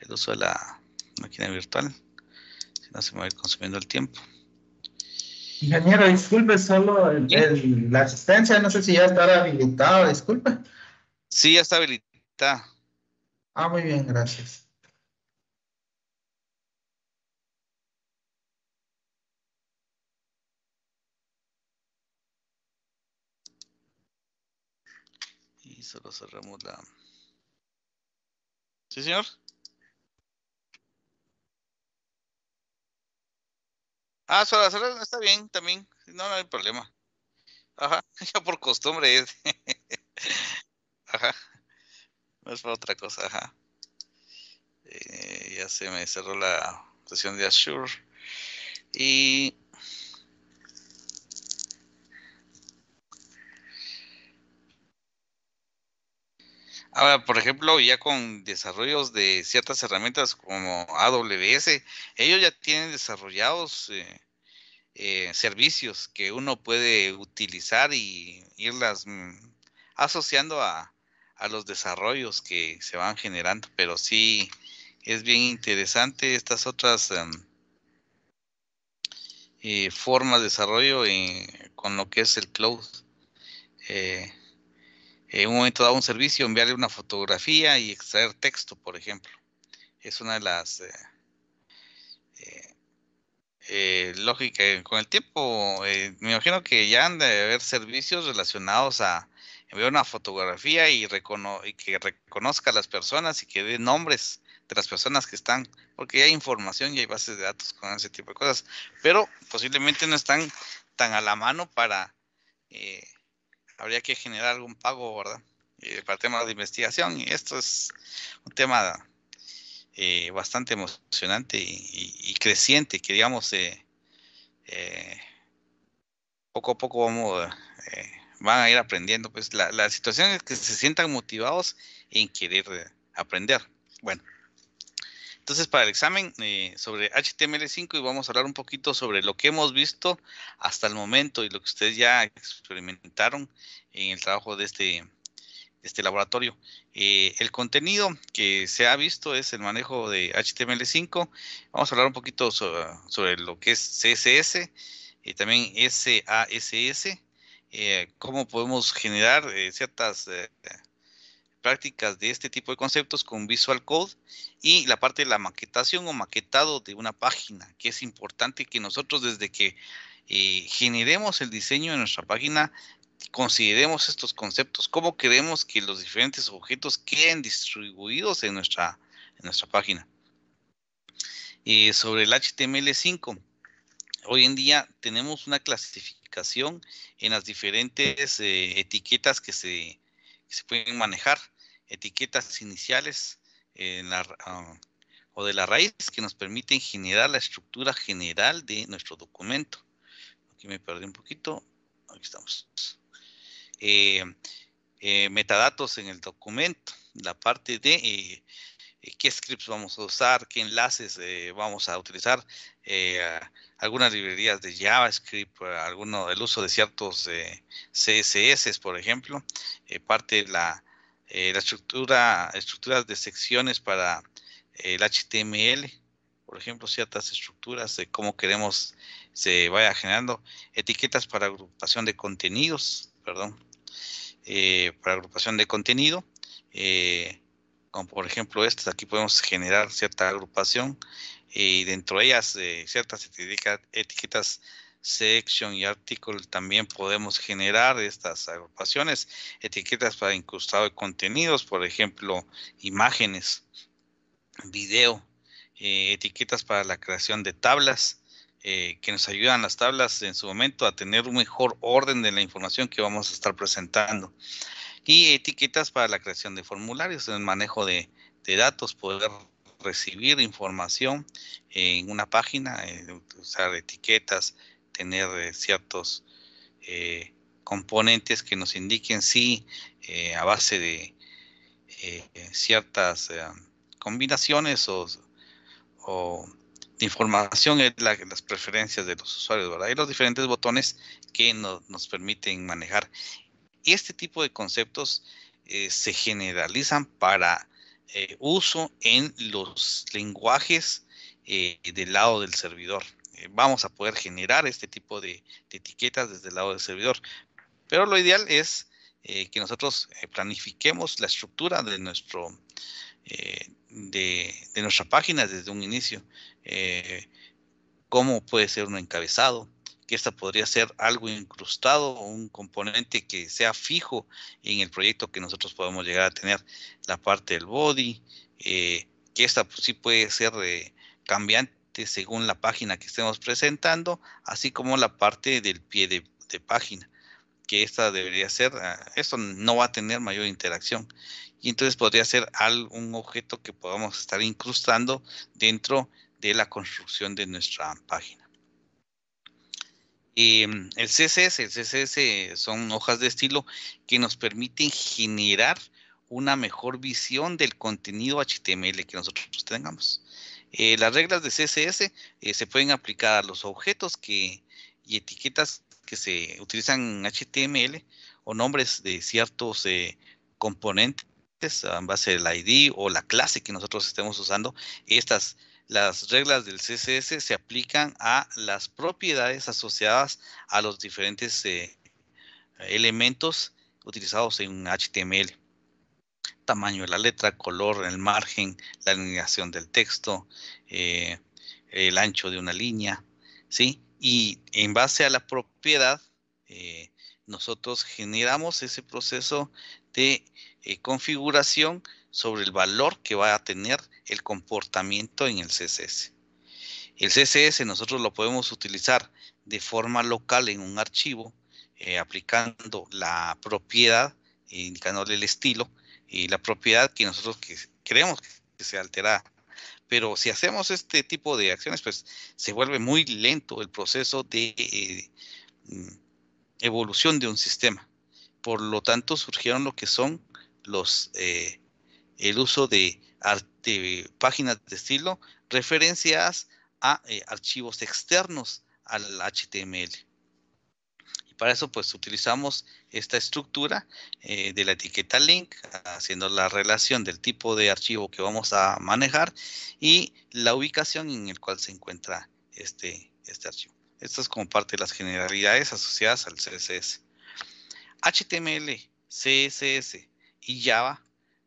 el uso de la máquina virtual. Si no, se me va a ir consumiendo el tiempo. Ingeniero, disculpe, solo la asistencia. No sé si ya está habilitado, Disculpe. Sí, ya está habilitada. Ah, muy bien, gracias. Y solo cerramos la... ¿Sí, señor? Ah, solo cerrar está bien también. No, no hay problema. Ajá, ya por costumbre es. Ajá. No es para otra cosa, eh, ya se me cerró la sesión de Azure. Y Ahora, por ejemplo, ya con desarrollos de ciertas herramientas como AWS, ellos ya tienen desarrollados eh, eh, servicios que uno puede utilizar y irlas mm, asociando a, a los desarrollos que se van generando, pero sí es bien interesante estas otras em, eh, formas de desarrollo eh, con lo que es el cloud. Eh, en un momento dado un servicio, enviarle una fotografía y extraer texto, por ejemplo. Es una de las eh, lógicas con el tiempo. me imagino que ya han de haber servicios relacionados a, veo una fotografía y, recono que reconozca a las personas y que dé nombres de las personas que están, porque hay información y hay bases de datos con ese tipo de cosas, pero posiblemente no están tan a la mano para, eh, habría que generar algún pago, ¿verdad? Eh, para temas de investigación y esto es un tema eh, bastante emocionante y, creciente, que digamos, poco a poco vamos... Eh, van a ir aprendiendo. Pues la, la situación es que se sientan motivados en querer eh, aprender. Bueno, entonces para el examen eh, sobre HTML5 y vamos a hablar un poquito sobre lo que hemos visto hasta el momento y lo que ustedes ya experimentaron en el trabajo de este, este laboratorio. Eh, el contenido que se ha visto es el manejo de HTML5. Vamos a hablar un poquito sobre, sobre lo que es CSS y también SASS eh, cómo podemos generar eh, ciertas eh, prácticas de este tipo de conceptos con Visual Code y la parte de la maquetación o maquetado de una página, que es importante que nosotros desde que generemos el diseño de nuestra página consideremos estos conceptos, cómo queremos que los diferentes objetos queden distribuidos en nuestra, en nuestra página. sobre el HTML5, hoy en día tenemos una clasificación en las diferentes eh, etiquetas que se, pueden manejar, etiquetas iniciales eh, ah, o de la raíz que nos permiten generar la estructura general de nuestro documento. Aquí me perdí un poquito, aquí estamos. Eh, metadatos en el documento, la parte de eh, qué scripts vamos a usar, qué enlaces eh, vamos a utilizar, eh, algunas librerías de JavaScript, alguno el uso de ciertos CSS, por ejemplo, parte de la, estructura, estructuras de secciones para el HTML, por ejemplo, ciertas estructuras de cómo queremos se vaya generando, etiquetas para agrupación de contenidos, perdón, para agrupación de contenido. Eh, como por ejemplo estas, aquí podemos generar cierta agrupación y dentro de ellas de eh, ciertas etiquetas, section y artículo también podemos generar estas agrupaciones, etiquetas para incrustado de contenidos, por ejemplo, imágenes, video, eh, etiquetas para la creación de tablas, eh, que nos ayudan las tablas en su momento a tener un mejor orden de la información que vamos a estar presentando y etiquetas para la creación de formularios, el manejo de, datos, poder recibir información en una página, eh, usar etiquetas, tener eh, ciertos eh, componentes que nos indiquen si a base de ciertas combinaciones o, de información es las preferencias de los usuarios, ¿verdad? Y los diferentes botones que nos permiten manejar este tipo de conceptos eh, se generalizan para eh, uso en los lenguajes eh, del lado del servidor. vamos a poder generar este tipo de, etiquetas desde el lado del servidor. Pero lo ideal es que nosotros planifiquemos la estructura de, nuestra página desde un inicio. cómo puede ser un encabezado, que esta podría ser algo incrustado, un componente que sea fijo en el proyecto que nosotros podemos llegar a tener, la parte del body, eh, que esta pues, sí puede ser eh, cambiante según la página que estemos presentando, así como la parte del pie de, página, que esta debería ser, ah, esto no va a tener mayor interacción y entonces podría ser algún objeto que podamos estar incrustando dentro de la construcción de nuestra página. Eh, el CSS, el CSS son hojas de estilo que nos permiten generar una mejor visión del contenido HTML que nosotros tengamos. Eh, las reglas de CSS eh, se pueden aplicar a los objetos que, y etiquetas que se utilizan en HTML o nombres de ciertos componentes ah, en base al ID o la clase que nosotros estemos usando. Estas las reglas del CSS se aplican a las propiedades asociadas a los diferentes eh, elementos utilizados en HTML. Tamaño de la letra, color, el margen, la alineación del texto, eh, el ancho de una línea, Y en base a la propiedad, eh, nosotros generamos ese proceso de configuración sobre el valor que va a tener el comportamiento en el CSS. El CSS nosotros lo podemos utilizar de forma local en un archivo, eh, aplicando la propiedad, indicándole el estilo y la propiedad que nosotros que queremos que se altera Pero si hacemos este tipo de acciones, pues se vuelve muy lento el proceso de eh, evolución de un sistema. Por lo tanto, surgieron lo que son los eh, el uso de páginas de estilo, referencias a eh, archivos externos al HTML. Y para eso pues utilizamos esta estructura eh, de la etiqueta link, haciendo la relación del tipo de archivo que vamos a manejar y la ubicación en el cual se encuentra este, este archivo. Esto es como parte de las generalidades asociadas al CSS. HTML, CSS y Java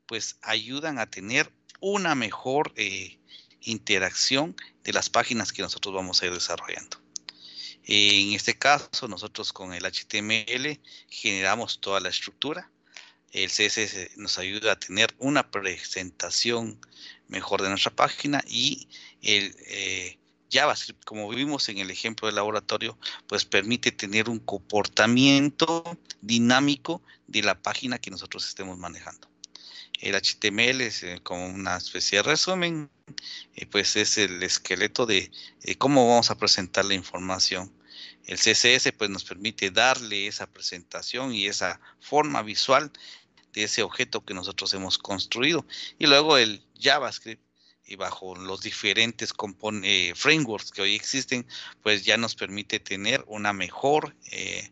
pues ayudan a tener una mejor eh, interacción de las páginas que nosotros vamos a ir desarrollando. En este caso, nosotros con el HTML generamos toda la estructura. El CSS nos ayuda a tener una presentación mejor de nuestra página y el eh, JavaScript, como vimos en el ejemplo del laboratorio, pues permite tener un comportamiento dinámico de la página que nosotros estemos manejando. El HTML es eh, como una especie de resumen, y pues es el esqueleto de cómo vamos a presentar la información. El CSS pues nos permite darle esa presentación y esa forma visual de ese objeto que nosotros hemos construido. Y luego el JavaScript y bajo los diferentes eh, frameworks que hoy existen, pues ya nos permite tener una mejor eh,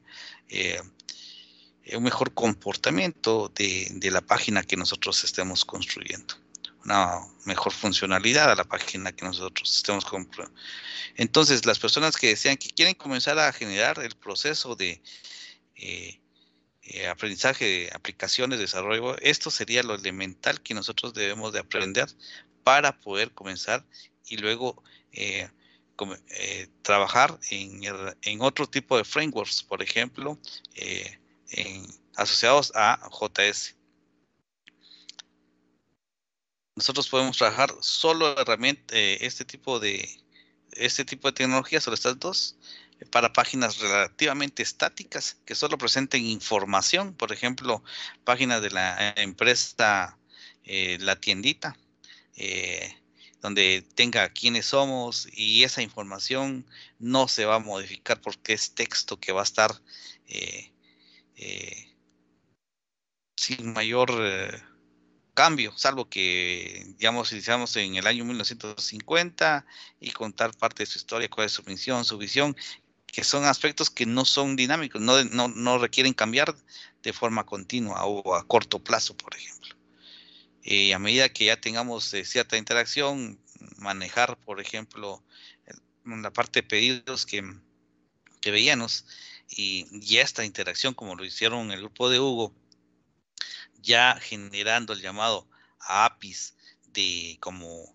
eh, un mejor comportamiento de, la página que nosotros estemos construyendo, una mejor funcionalidad a la página que nosotros estemos construyendo. Entonces, las personas que desean que quieren comenzar a generar el proceso de eh, eh, aprendizaje de aprendizaje, aplicaciones, desarrollo, esto sería lo elemental que nosotros debemos de aprender para poder comenzar y luego trabajar en, otro tipo de frameworks, por ejemplo, asociados a JS. Nosotros podemos trabajar solo herramienta, eh, este tipo de este tipo de tecnología, solo estas dos, eh, para páginas relativamente estáticas que solo presenten información, por ejemplo, páginas de la empresa, eh, la tiendita, donde tenga quiénes somos y esa información no se va a modificar porque es texto que va a estar eh, eh, sin mayor eh, cambio, salvo que, digamos, iniciamos en el año 1950 y contar parte de su historia, cuál es su misión, su visión, que son aspectos que no son dinámicos, no, no, no requieren cambiar de forma continua o a corto plazo, por ejemplo. Y eh, a medida que ya tengamos cierta interacción, manejar, por ejemplo, la parte de pedidos que, que veíamos, y, esta interacción, como lo hicieron en el grupo de Hugo, ya generando el llamado a APIs de como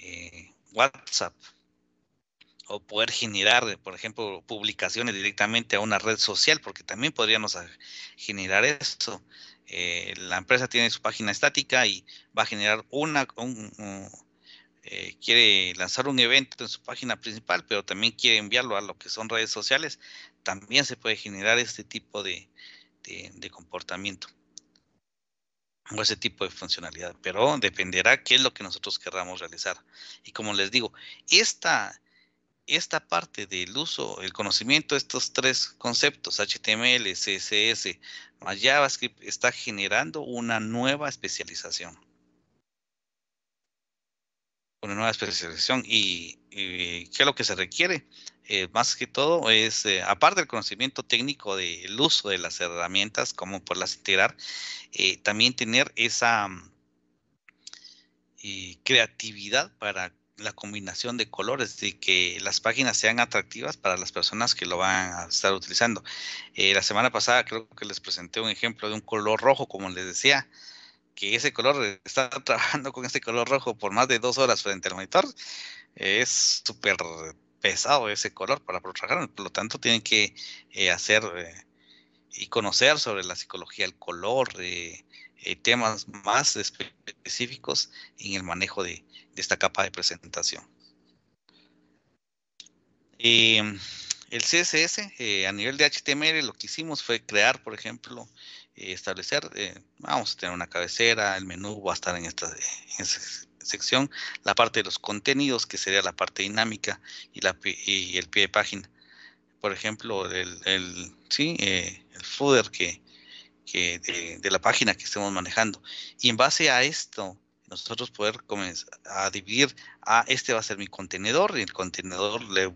eh, WhatsApp o poder generar, por ejemplo, publicaciones directamente a una red social, porque también podríamos generar eso. Eh, la empresa tiene su página estática y va a generar una, eh, quiere lanzar un evento en su página principal, pero también quiere enviarlo a lo que son redes sociales, también se puede generar este tipo de, comportamiento o ese tipo de funcionalidad, pero dependerá qué es lo que nosotros queramos realizar. Y como les digo, esta, esta parte del uso, el conocimiento de estos tres conceptos, HTML, CSS, más JavaScript, está generando una nueva especialización una nueva especialización. ¿Y, qué es lo que se requiere? Eh, más que todo es, eh, aparte del conocimiento técnico del uso de las herramientas, cómo poderlas integrar, eh, también tener esa creatividad para la combinación de colores, de que las páginas sean atractivas para las personas que lo van a estar utilizando. la semana pasada creo que les presenté un ejemplo de un color rojo, como les decía, que ese color, estar trabajando con ese color rojo por más de dos horas frente al monitor, es súper pesado ese color para trabajar, por lo tanto tienen que eh, hacer eh, y conocer sobre la psicología del color, y eh, temas más específicos en el manejo de, de esta capa de presentación. Em, el CSS a nivel de HTML lo que hicimos fue crear, por ejemplo, eh, establecer, eh, vamos a tener una cabecera, el menú va a estar en esta, sección, la parte de los contenidos, que sería la parte dinámica y, la, y el pie de página. Por ejemplo, el, eh, footer que, de, la página que estemos manejando. Y en base a esto, nosotros poder comenzar a dividir, a ah, este va a ser mi contenedor, y el contenedor le,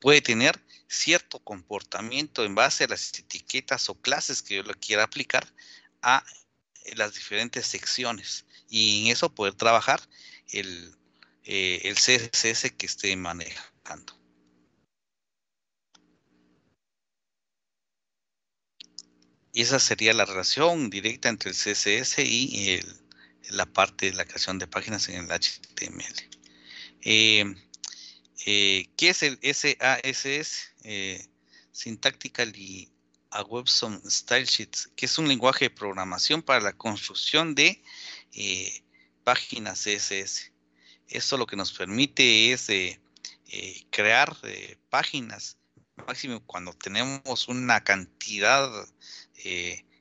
puede tener cierto comportamiento en base a las etiquetas o clases que yo lo quiera aplicar a eh, las diferentes secciones y en eso poder trabajar el, eh, el CSS que esté manejando. Y esa sería la relación directa entre el CSS y la parte de la creación de páginas en el HTML. Eh, eh, ¿Qué es el SASS? Eh, Syntactical y a Webson Style Sheets, que es un lenguaje de programación para la construcción de eh, páginas CSS. Eso lo que nos permite es crear páginas, máximo cuando tenemos una cantidad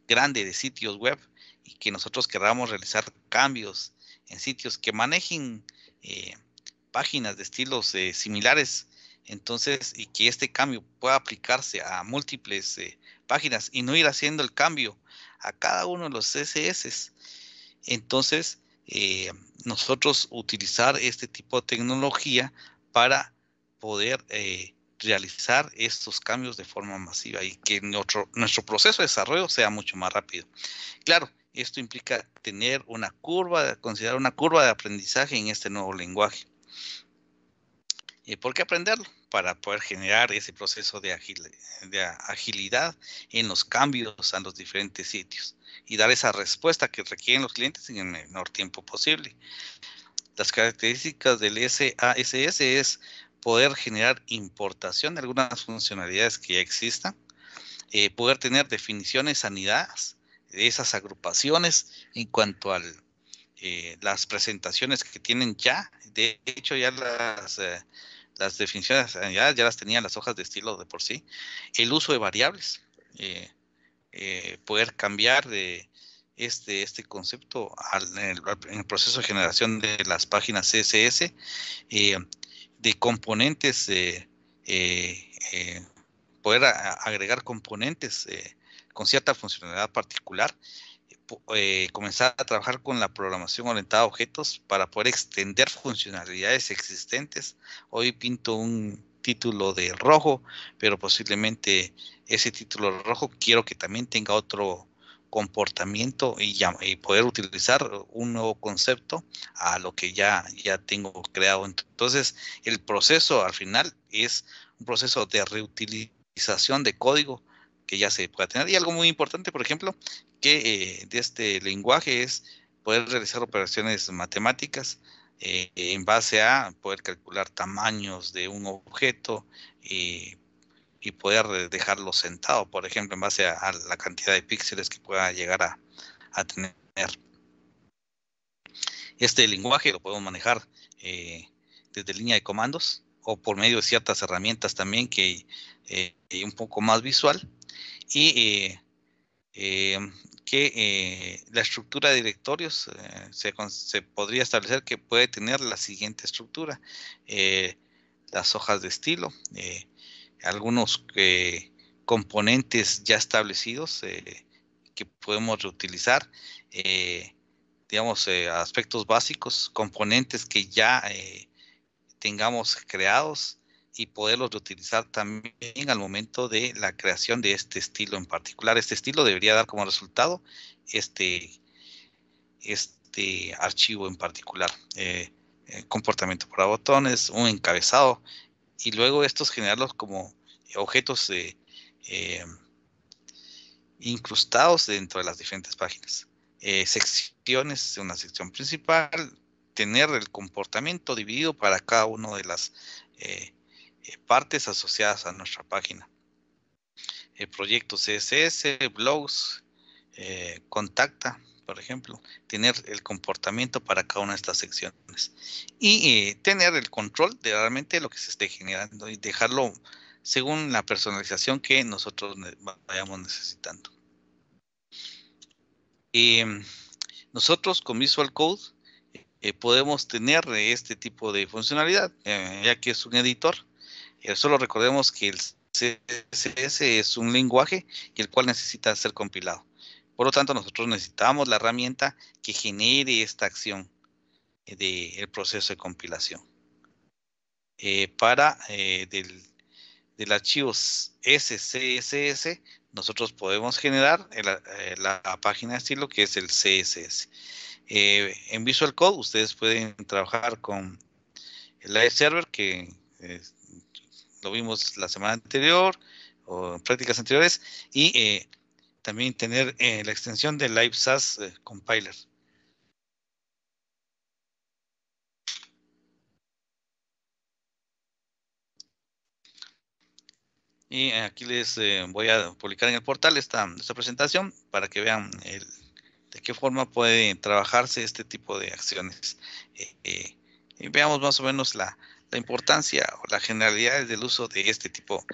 grande de sitios web y que nosotros queramos realizar cambios en sitios que manejen páginas de estilos eh, similares. Entonces, y que este cambio pueda aplicarse a múltiples eh, páginas y no ir haciendo el cambio a cada uno de los CSS. Entonces, eh, nosotros utilizar este tipo de tecnología para poder realizar estos cambios de forma masiva y que nuestro proceso de desarrollo sea mucho más rápido. Claro, esto implica tener una curva, considerar una curva de aprendizaje en este nuevo lenguaje. Eh, ¿por qué aprenderlo? Para poder generar ese proceso de, agilidad en los cambios a los diferentes sitios y dar esa respuesta que requieren los clientes en el menor tiempo posible. Las características del SASS es poder generar importación de algunas funcionalidades que ya existan, eh, poder tener definiciones sanidadas de esas agrupaciones en cuanto a eh, las presentaciones que tienen ya. De hecho, ya las las definiciones ya, ya las tenían las hojas de estilo de por sí, el uso de variables, eh, eh, poder cambiar de este, este concepto al, en, el, proceso de generación de las páginas CSS, eh, de componentes, poder agregar componentes con cierta funcionalidad particular eh, comenzar a trabajar con la programación orientada a objetos para poder extender funcionalidades existentes. Hoy pinto un título de rojo, pero posiblemente ese título rojo quiero que también tenga otro comportamiento y, poder utilizar un nuevo concepto a lo que ya, ya tengo creado. Entonces, el proceso al final es un proceso de reutilización de código que ya se pueda tener. Y algo muy importante, por ejemplo, que eh, de este lenguaje es poder realizar operaciones matemáticas eh, en base a poder calcular tamaños de un objeto eh, y, poder dejarlo sentado, por ejemplo, en base a, la cantidad de píxeles que pueda llegar a, tener. Este lenguaje lo podemos manejar desde línea de comandos o por medio de ciertas herramientas también que eh, un poco más visual. Y que eh, la estructura de directorios eh, se, podría establecer que puede tener la siguiente estructura. Eh, las hojas de estilo, algunos componentes ya establecidos que podemos reutilizar, digamos, aspectos básicos, componentes que ya tengamos creados, y poderlos reutilizar también al momento de la creación de este estilo en particular. Este estilo debería dar como resultado este, este archivo en particular. Eh, eh, comportamiento para botones, un encabezado, y luego estos generarlos como objetos eh, incrustados dentro de las diferentes páginas. secciones, una sección principal, tener el comportamiento dividido para cada una de las eh, partes asociadas a nuestra página. el eh, proyectos CSS, blogs, eh, contacta, por ejemplo, tener el comportamiento para cada una de estas secciones y tener el control de realmente lo que se esté generando y dejarlo según la personalización que nosotros vayamos necesitando. Em, nosotros con Visual Code podemos tener este tipo de funcionalidad, ya que es un editor solo recordemos que el CSS es un lenguaje y el cual necesita ser compilado. Por lo tanto, nosotros necesitamos la herramienta que genere esta acción eh, del el proceso de compilación. Eh, para eh, el del, archivo SCSS, nosotros podemos generar la, página de estilo que es el CSS. en Visual Code, ustedes pueden trabajar con el live server que lo vimos la semana anterior o en prácticas anteriores, y eh, también tener eh, la extensión de SAS eh, Compiler. Y aquí les voy a publicar en el portal esta, esta presentación para que vean de qué forma puede trabajarse este tipo de acciones. y veamos más o menos la, la importancia o la generalidad del uso de este tipo.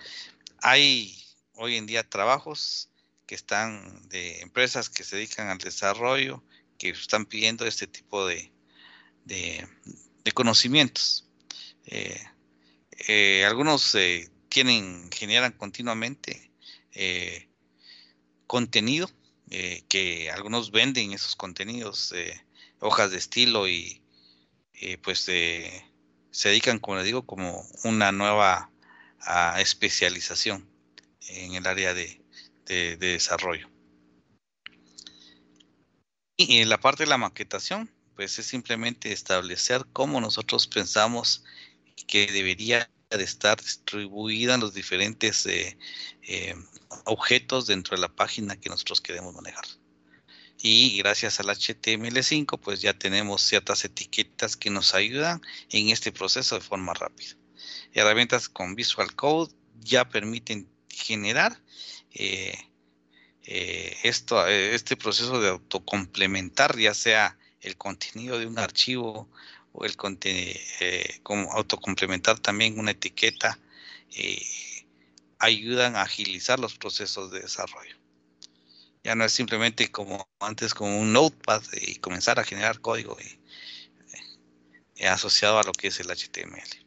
Hay hoy en día trabajos que están de empresas que se dedican al desarrollo, que están pidiendo este tipo de, de, conocimientos. Eh, eh, algunos eh, tienen, generan continuamente contenido, que algunos venden esos contenidos, hojas de estilo y pues se dedican, como les digo, como una nueva ah, especialización en el área de, desarrollo. Y en la parte de la maquetación, pues es simplemente establecer cómo nosotros pensamos que debería de estar distribuida los diferentes eh, eh, objetos dentro de la página que nosotros queremos manejar y gracias al HTML5 pues ya tenemos ciertas etiquetas que nos ayudan en este proceso de forma rápida. Herramientas con Visual Code ya permiten generar eh, eh, esto, eh, este proceso de autocomplementar ya sea el contenido de un archivo o el contenido, como autocomplementar también una etiqueta ayudan a agilizar los procesos de desarrollo. Ya no es simplemente como antes, como un notepad y comenzar a generar código eh, y, asociado a lo que es el HTML.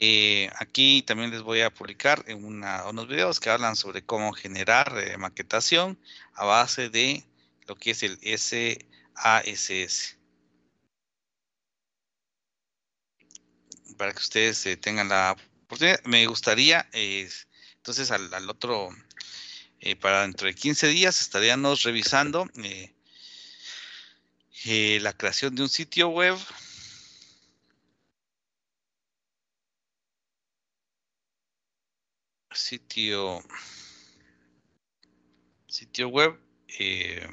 Eh, aquí también les voy a publicar unos videos que hablan sobre cómo generar eh, maquetación a base de lo que es el SASS. Para que ustedes tengan la oportunidad. Me gustaría, entonces al, al, otro, y eh, para de 15 días estaríamos revisando eh, eh, la creación de un sitio web. Sitio, sitio web Eh?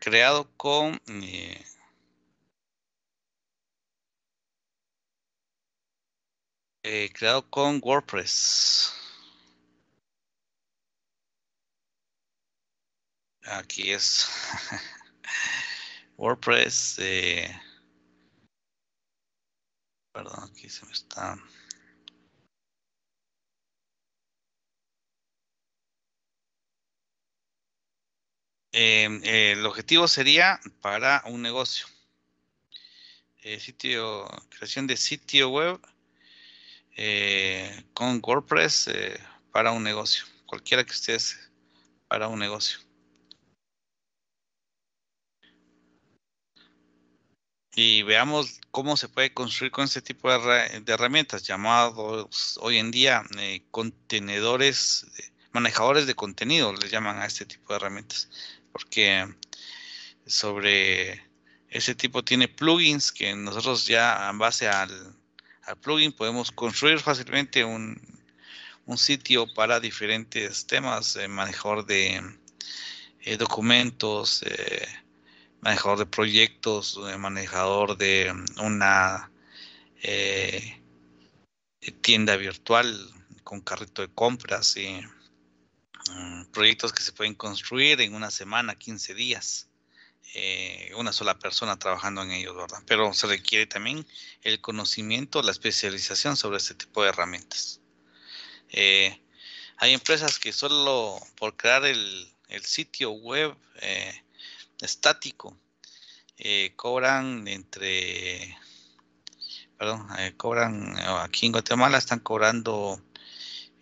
creado con eh, creado con WordPress. Aquí es WordPress. Eh, perdón, aquí se me está... Em, eh, el objetivo sería para un negocio. Eh, creación de sitio web con WordPress para un negocio. Cualquiera que estés para un negocio. y veamos cómo se puede construir con este tipo de, herramientas llamados hoy en día eh, contenedores, eh, manejadores de contenido, les llaman a este tipo de herramientas, porque sobre ese tipo tiene plugins que nosotros ya en base al, al plugin podemos construir fácilmente un, un sitio para diferentes temas, el eh, manejador de documentos, eh, manejador de proyectos, eh, manejador de una eh, tienda virtual con carrito de compras y mm, proyectos que se pueden construir en una semana, 15 días. Eh, una sola persona trabajando en ellos, ¿verdad? Pero se requiere también el conocimiento, la especialización sobre este tipo de herramientas. hay empresas que solo por crear el, el sitio web eh, estático. Eh, cobran entre, perdón, eh, cobran eh, aquí en Guatemala están cobrando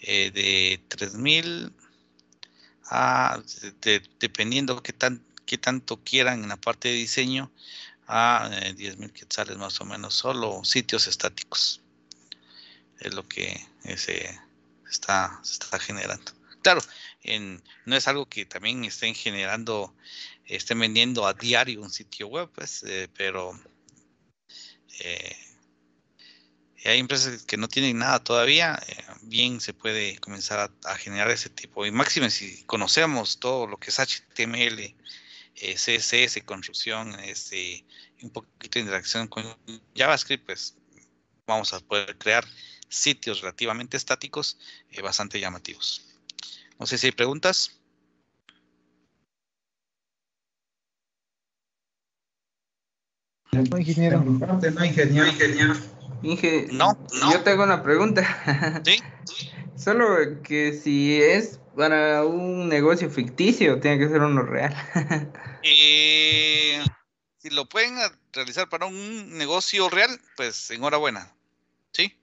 de de 3.000 a, dependiendo qué, tan, qué tanto quieran en la parte de diseño, a 10.000 quetzales más o menos, solo sitios estáticos. Es lo que se está, se está generando. Claro, en, no es algo que también estén generando estén vendiendo a diario un sitio web, pues, eh, pero eh, hay empresas que no tienen nada todavía, eh, bien se puede comenzar a, generar ese tipo. Y máximo si conocemos todo lo que es HTML, CSS, construcción, este, un poquito de interacción con JavaScript, pues vamos a poder crear sitios relativamente estáticos bastante llamativos. No sé si hay preguntas. Este, no, ingeniero. No, ingeniero. Inge, Yo tengo una pregunta. Solo que si es para un negocio ficticio, tiene que ser uno real. Y eh, si lo pueden realizar para un negocio real, pues enhorabuena. ¿Sí?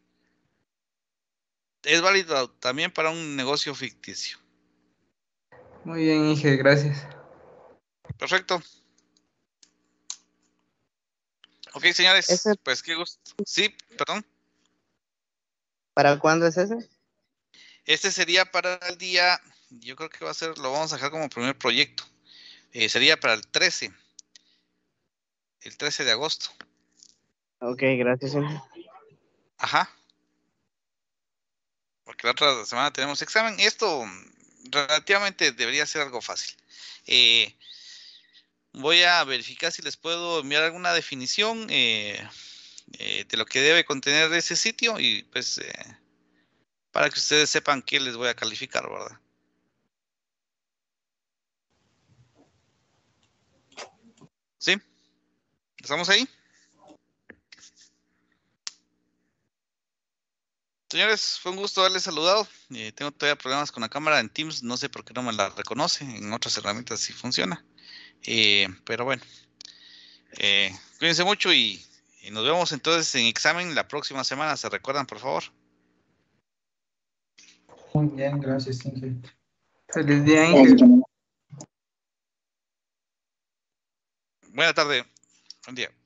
Es válido también para un negocio ficticio. Muy bien, Inge, gracias. Perfecto. Ok, señores, pues qué gusto. Sí, perdón. ¿Para cuándo es ese? Este sería para el día, yo creo que va a ser, lo vamos a dejar como primer proyecto. Eh, sería para el 13, el 13 de agosto. Ok, gracias. Señor. Ajá. Porque la otra semana tenemos examen. Esto relativamente debería ser algo fácil. Eh, Voy a verificar si les puedo enviar alguna definición eh, eh, de lo que debe contener ese sitio y pues eh, para que ustedes sepan qué les voy a calificar, ¿verdad? ¿Sí? ¿Estamos ahí? Señores, fue un gusto haberles saludado. tengo todavía problemas con la cámara en Teams, no sé por qué no me la reconoce, en otras herramientas sí funciona. Eh, pero bueno, eh, cuídense mucho y, nos vemos entonces en examen la próxima semana. ¿Se recuerdan, por favor? Muy bien, gracias, Ingrid. Feliz día, Buena tarde. Buen día.